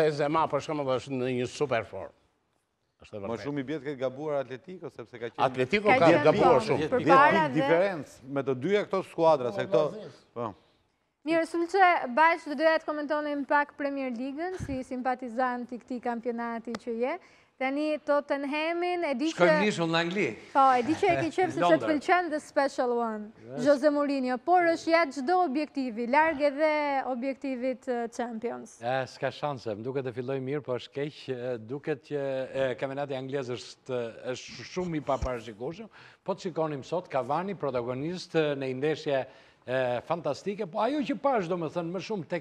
C: Benzema, për shumë dhe është në një super form. Më
D: shumë i bjetë këtë gabuar Atletico, sepse ka qenë... Atletico ka gabuar shumë. Për dhe... Diferencë me të dyja këto skuadra,
C: se këto...
A: Mirë, Sulqe, bashkë të dojë të komentonim pak Premier Ligën, si simpatizant i këti kampionati që je. Tani, Tottenhamin, e di që... Shkojmë nishë në
B: Angli. Po,
A: e di që e ke qëmë se që të pëlqen dhe special one, Jose Mourinho, por është jetë gjdo objektivi, largë edhe objektivit Champions.
B: s'ka shanse, më duke të filloj mirë, po është keq, duke të kamenati Anglijës është shumë i paparashikushëm, po të shikonim sot, Cavani, protagonist në indeshje fantastike, po ajo që pash do më thënë më shumë të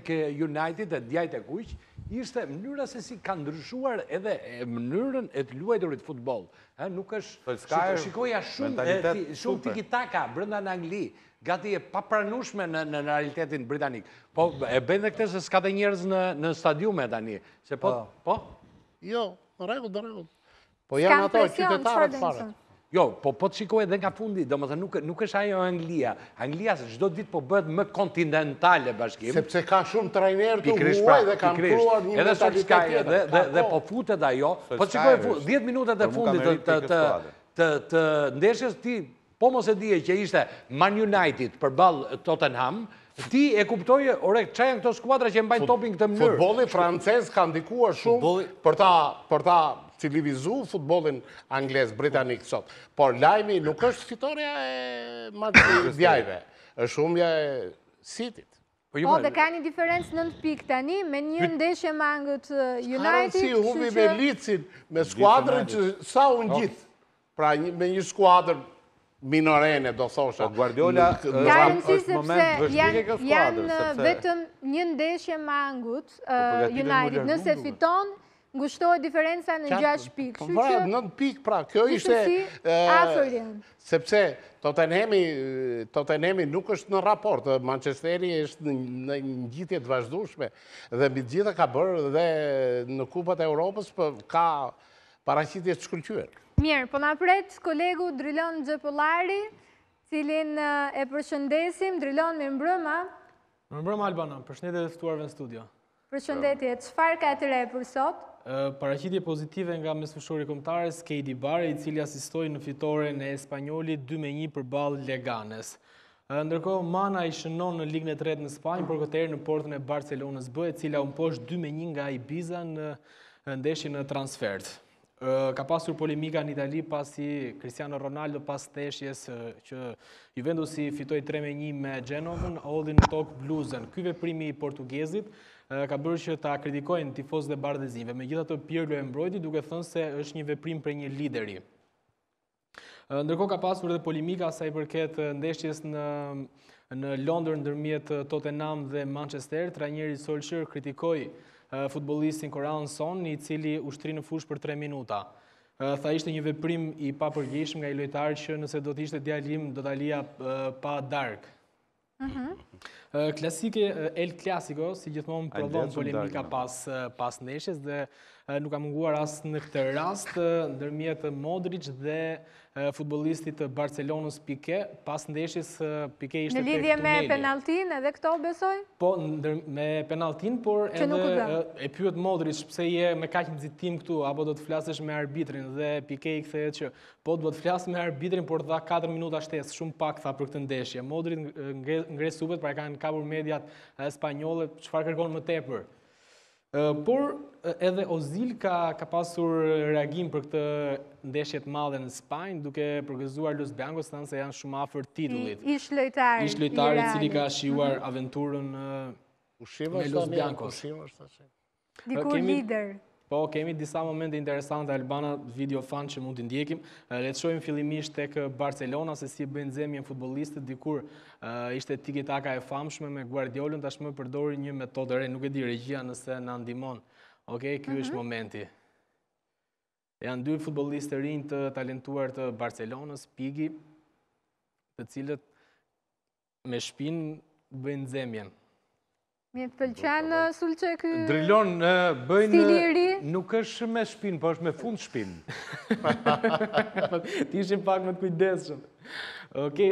B: United e djajt e kuqë, ishte mënyra se si ka ndryshuar edhe mënyrën e të luaj dërit futbol. Nuk po, është shikoja shumë tiki-taka brënda në Angli, gati e papranushme në realitetin britanik. Po, e bëjnë dhe këte se s'ka dhe njerëz në stadiume, Dani. Po, po. po?
C: Jo, në regullë, në regullë.
B: Po janë ato, qytetarët parët. Jo, po po të shikoj edhe nga fundi, do më thë nuk, nuk është ajo Anglia. Anglia se gjdo ditë po bëhet më kontinentale bashkim. Sepse ka shumë trajnerë të huaj pra, dhe kanë pruar një edhe mentalitet tjetër. Edhe, dhe, dhe po. po futet ajo, po të shikoj dhjetë minutet e fundit të, të, të, ndeshjes ti, po mos e dije që ishte Man United për balë Tottenham, Ti e kuptoje, ore, që janë këto skuadra që e mbajnë topin këtë mënyrë? Futbolli francez ka
C: ndikuar shumë për ta, për ta që livizu futbolin anglez, britanik, sot. Por lajmi nuk është fitorja e djajve, është shumja e sitit. Po, po dhe ka
A: një diferencë në pikë tani, me një ndeshje ma ngët uh, United. Karënë si huvi me
C: licin, me skuadrën që sa unë gjithë, pra me një skuadrën minorene, do thosha. Po, Guardiola është moment vështike Janë vetëm
A: një ndeshje ma ngët po, uh, United, nëse fiton, ngushtohet diferenca në 6 pikë. Po Vërë, 9
C: pikë, pra, kjo ishte... Sepse, Tottenhami nuk është në raport, Manchesteri është në gjithjet vazhdushme, dhe mi gjitha ka bërë dhe në kupat e Europës, për po, ka parashitje të shkryqyër.
A: Mirë, për po në apret, kolegu Drilon Gjepullari, cilin e përshëndesim, Drilon me mbrëma.
G: Me mbrëma, Albana, përshëndetje e stuarve në studio.
A: Përshëndetje, qëfar ka të re për sotë?
G: Parashitje pozitive nga mesfushori komtare Skejdi Bari, i cili asistoj në fitore në Espanjoli 2-1 për balë Leganes. Ndërko, Mana i shënon në Ligën e Tretë në Spanjë, për këtë në portën e Barcelonës e cila unë poshë 2-1 nga Ibiza në ndeshin në transfert. Ka pasur polemika në Itali pasi Cristiano Ronaldo pas të eshjes që Juventus i fitoj 3-1 me Genovën, Odin Tok Bluzen, kyve primi i portugezit, ka bërë që ta kritikojnë tifos dhe bardezive. Me gjitha të Pirlo e mbrojti duke thënë se është një veprim për një lideri. Ndërko ka pasur dhe polimika sa i përket ndeshjes në në Londër ndërmjet Tottenham dhe Manchester, trajneri Solskjaer kritikoi futbollistin Koran Son, i cili ushtri në fush për 3 minuta. Tha ishte një veprim i papërgjeshëm nga i lojtarë që nëse do të ishte djalim do ta lija pa dark. Mhm. Klasike, El Clasico, si gjithmonë prodhon polemika pas, pas neshes dhe nuk kam munguar asë në këtë rast, ndërmjetë Modric dhe futbolistit të Barcelonës Pique, pas ndeshjes Pique ishte të tuneli. Në lidhje me penaltin
A: edhe këto besoj?
G: Po, me penaltin, por që edhe nuk e pyet që pse je me kaq nxitim këtu apo do të flasësh me arbitrin dhe Pique i kthehet që po do të flas me arbitrin por dha 4 minuta shtesë, shumë pak tha për këtë ndeshje. Modrić në supet, pra kanë kapur mediat spanjolle, çfarë kërkon më tepër? Por edhe Ozil ka ka pasur reagim për këtë ndeshje të madhe në Spanjë duke përgëzuar Los Blancos thanë se janë shumë afër titullit.
A: Ish lojtari. Ish lojtari i cili ka mhm. shiuar
G: aventurën me e Los Blancos. Dikur lider. Po, kemi disa momente interesante Albana video fan që mund të ndjekim. Letë fillimisht fillimisht tek Barcelona, se si Benzemi e futbolistët, dikur ishte tiki taka e famshme me Guardiolën, tashme përdori një metodë rejë, nuk e di regjia nëse në andimon. Oke, kjo është mhm. momenti. Janë dy futbolistë rinjë të talentuar të Barcelonës, Pigi, të cilët me shpinë bëjnë e
A: Mi të pëlqen, po, po, po. Sulqe, këtë Drilon, bëjnë...
G: Nuk është me shpin, po është me fund shpin. Ti ishim pak me të kujdeshëm. Oke,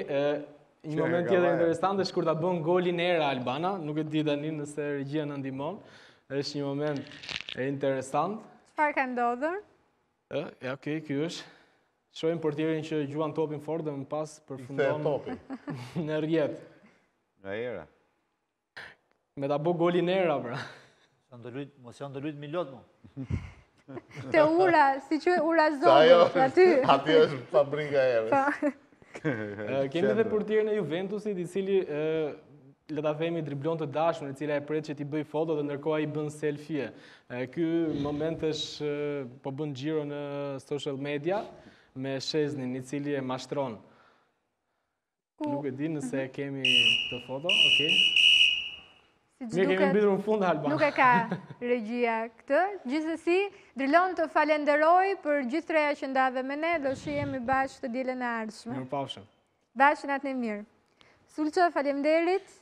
G: një moment tjetë interesant, është kur të bënë golin era Albana, nuk e ti da një nëse regjia në ndimon, është një moment e interesant.
A: Qëpar ka ndodhër?
G: E, oke, kjo është. Shojmë për tjerin që gjuan topin fort dhe më pas përfundon në rjetë. Në era. Me
F: ta bo golin era, pra. Mos janë të mi milot,
G: mo.
A: Këte ura, si që ura zonë, aty. Aty është
G: fabrika ere. Kemi dhe portierën e Juventusit, i cili, le ta themi, driblon të dashmën, i cila e pret që ti bëj foto dhe nërkoha i bën selfie. Ky moment është po bën gjiro në social media me Sheznin, i cili e mashtron. Nuk e di nëse mhm. kemi të foto, okej.
A: Ne kemi bidru në
G: fund halba. Nuk e ka
A: regjia këtë. Gjithësësi, drilon të falenderoj për gjithë treja që ndave me ne, do shë jemi bashkë të dile në arshme. Mirë pavshëm. Bashkë në atë në mirë. Sulqë, falemderit.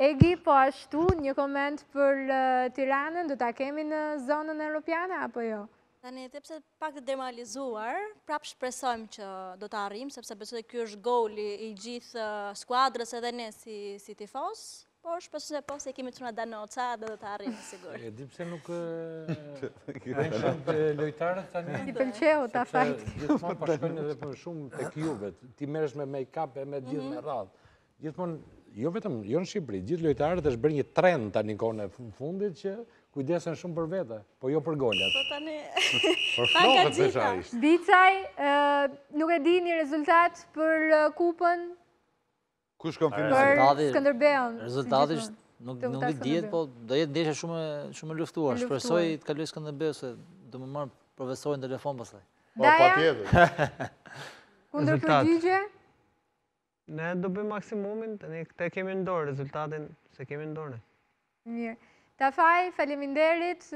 A: Egi, po ashtu një koment për uh, tiranën, do të kemi në zonën e europiana, apo jo? Tani, të pëse pak të demalizuar, prapë shpresojmë që do të arrim, sepse përse kjo është goli i gjithë uh, skuadrës edhe ne si tifosë. Po, është përshën e posë e kemi të në danoca dhe dhe të arrimë, sigur.
B: E di pëse nuk e shumë lojtarët të një. Ti
A: përqeho të fajtë. Gjithmonë përshkën
B: po edhe për shumë të kjuvet. Ti meresh me make-up e me gjithë me mhm. radhë. Gjithmonë, jo vetëm, jo në Shqipëri, gjithë lojtarët është bërë një trend të një kone fundit që kujdesen shumë për vete, po jo për gollet. Po
D: shlofët të shajisht.
A: Bicaj, nuk e di një rezultat për kupën
F: Kush konfirmuar? Skënderbeun. Rezultati është nuk nuk e diet, po do jetë ndeshje shumë shumë e luftuar. Shpresoj të kaloj Skënderbeu se do më marr profesorin në telefon pastaj. Po patjetër.
E: Kundër përgjigje? Ne do bëjmë maksimumin, tani këtë kemi në dorë rezultatin, se kemi në dorë
A: Mirë. Tafaj, faleminderit.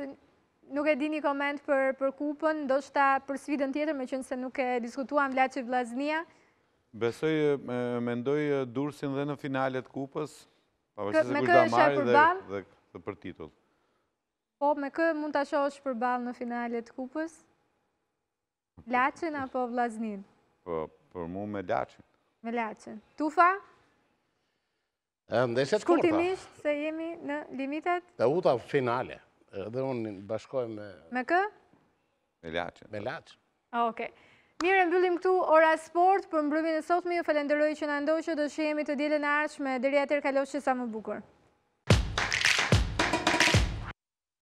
A: Nuk e di një koment për, për kupën, do shta për svidën tjetër, me qënë se nuk e diskutuam Vlaci Vlaznia.
D: Besoj, mendoj Dursin dhe në finalet kupës, pa vështë se kujtë marrë dhe për titull.
A: Po, me kë mund të asho është për balë në finalet kupës? Lachin apo Vlaznin?
D: Po, për mu me Lachin.
A: Me Lachin. Tufa?
D: Ndeshet
C: kurta. Shkurtimisht
A: se jemi në limitet?
C: Dhe uta finale. Dhe unë bashkojmë me... Me kë? Me Lachin. Me Lachin.
A: Ah, okej. Mirë e mbyllim këtu ora sport, për mbërëmjën e sot me ju falenderoj që në ndoqë, dëshë jemi të djelë në arqë me dërja tërë që sa më bukur.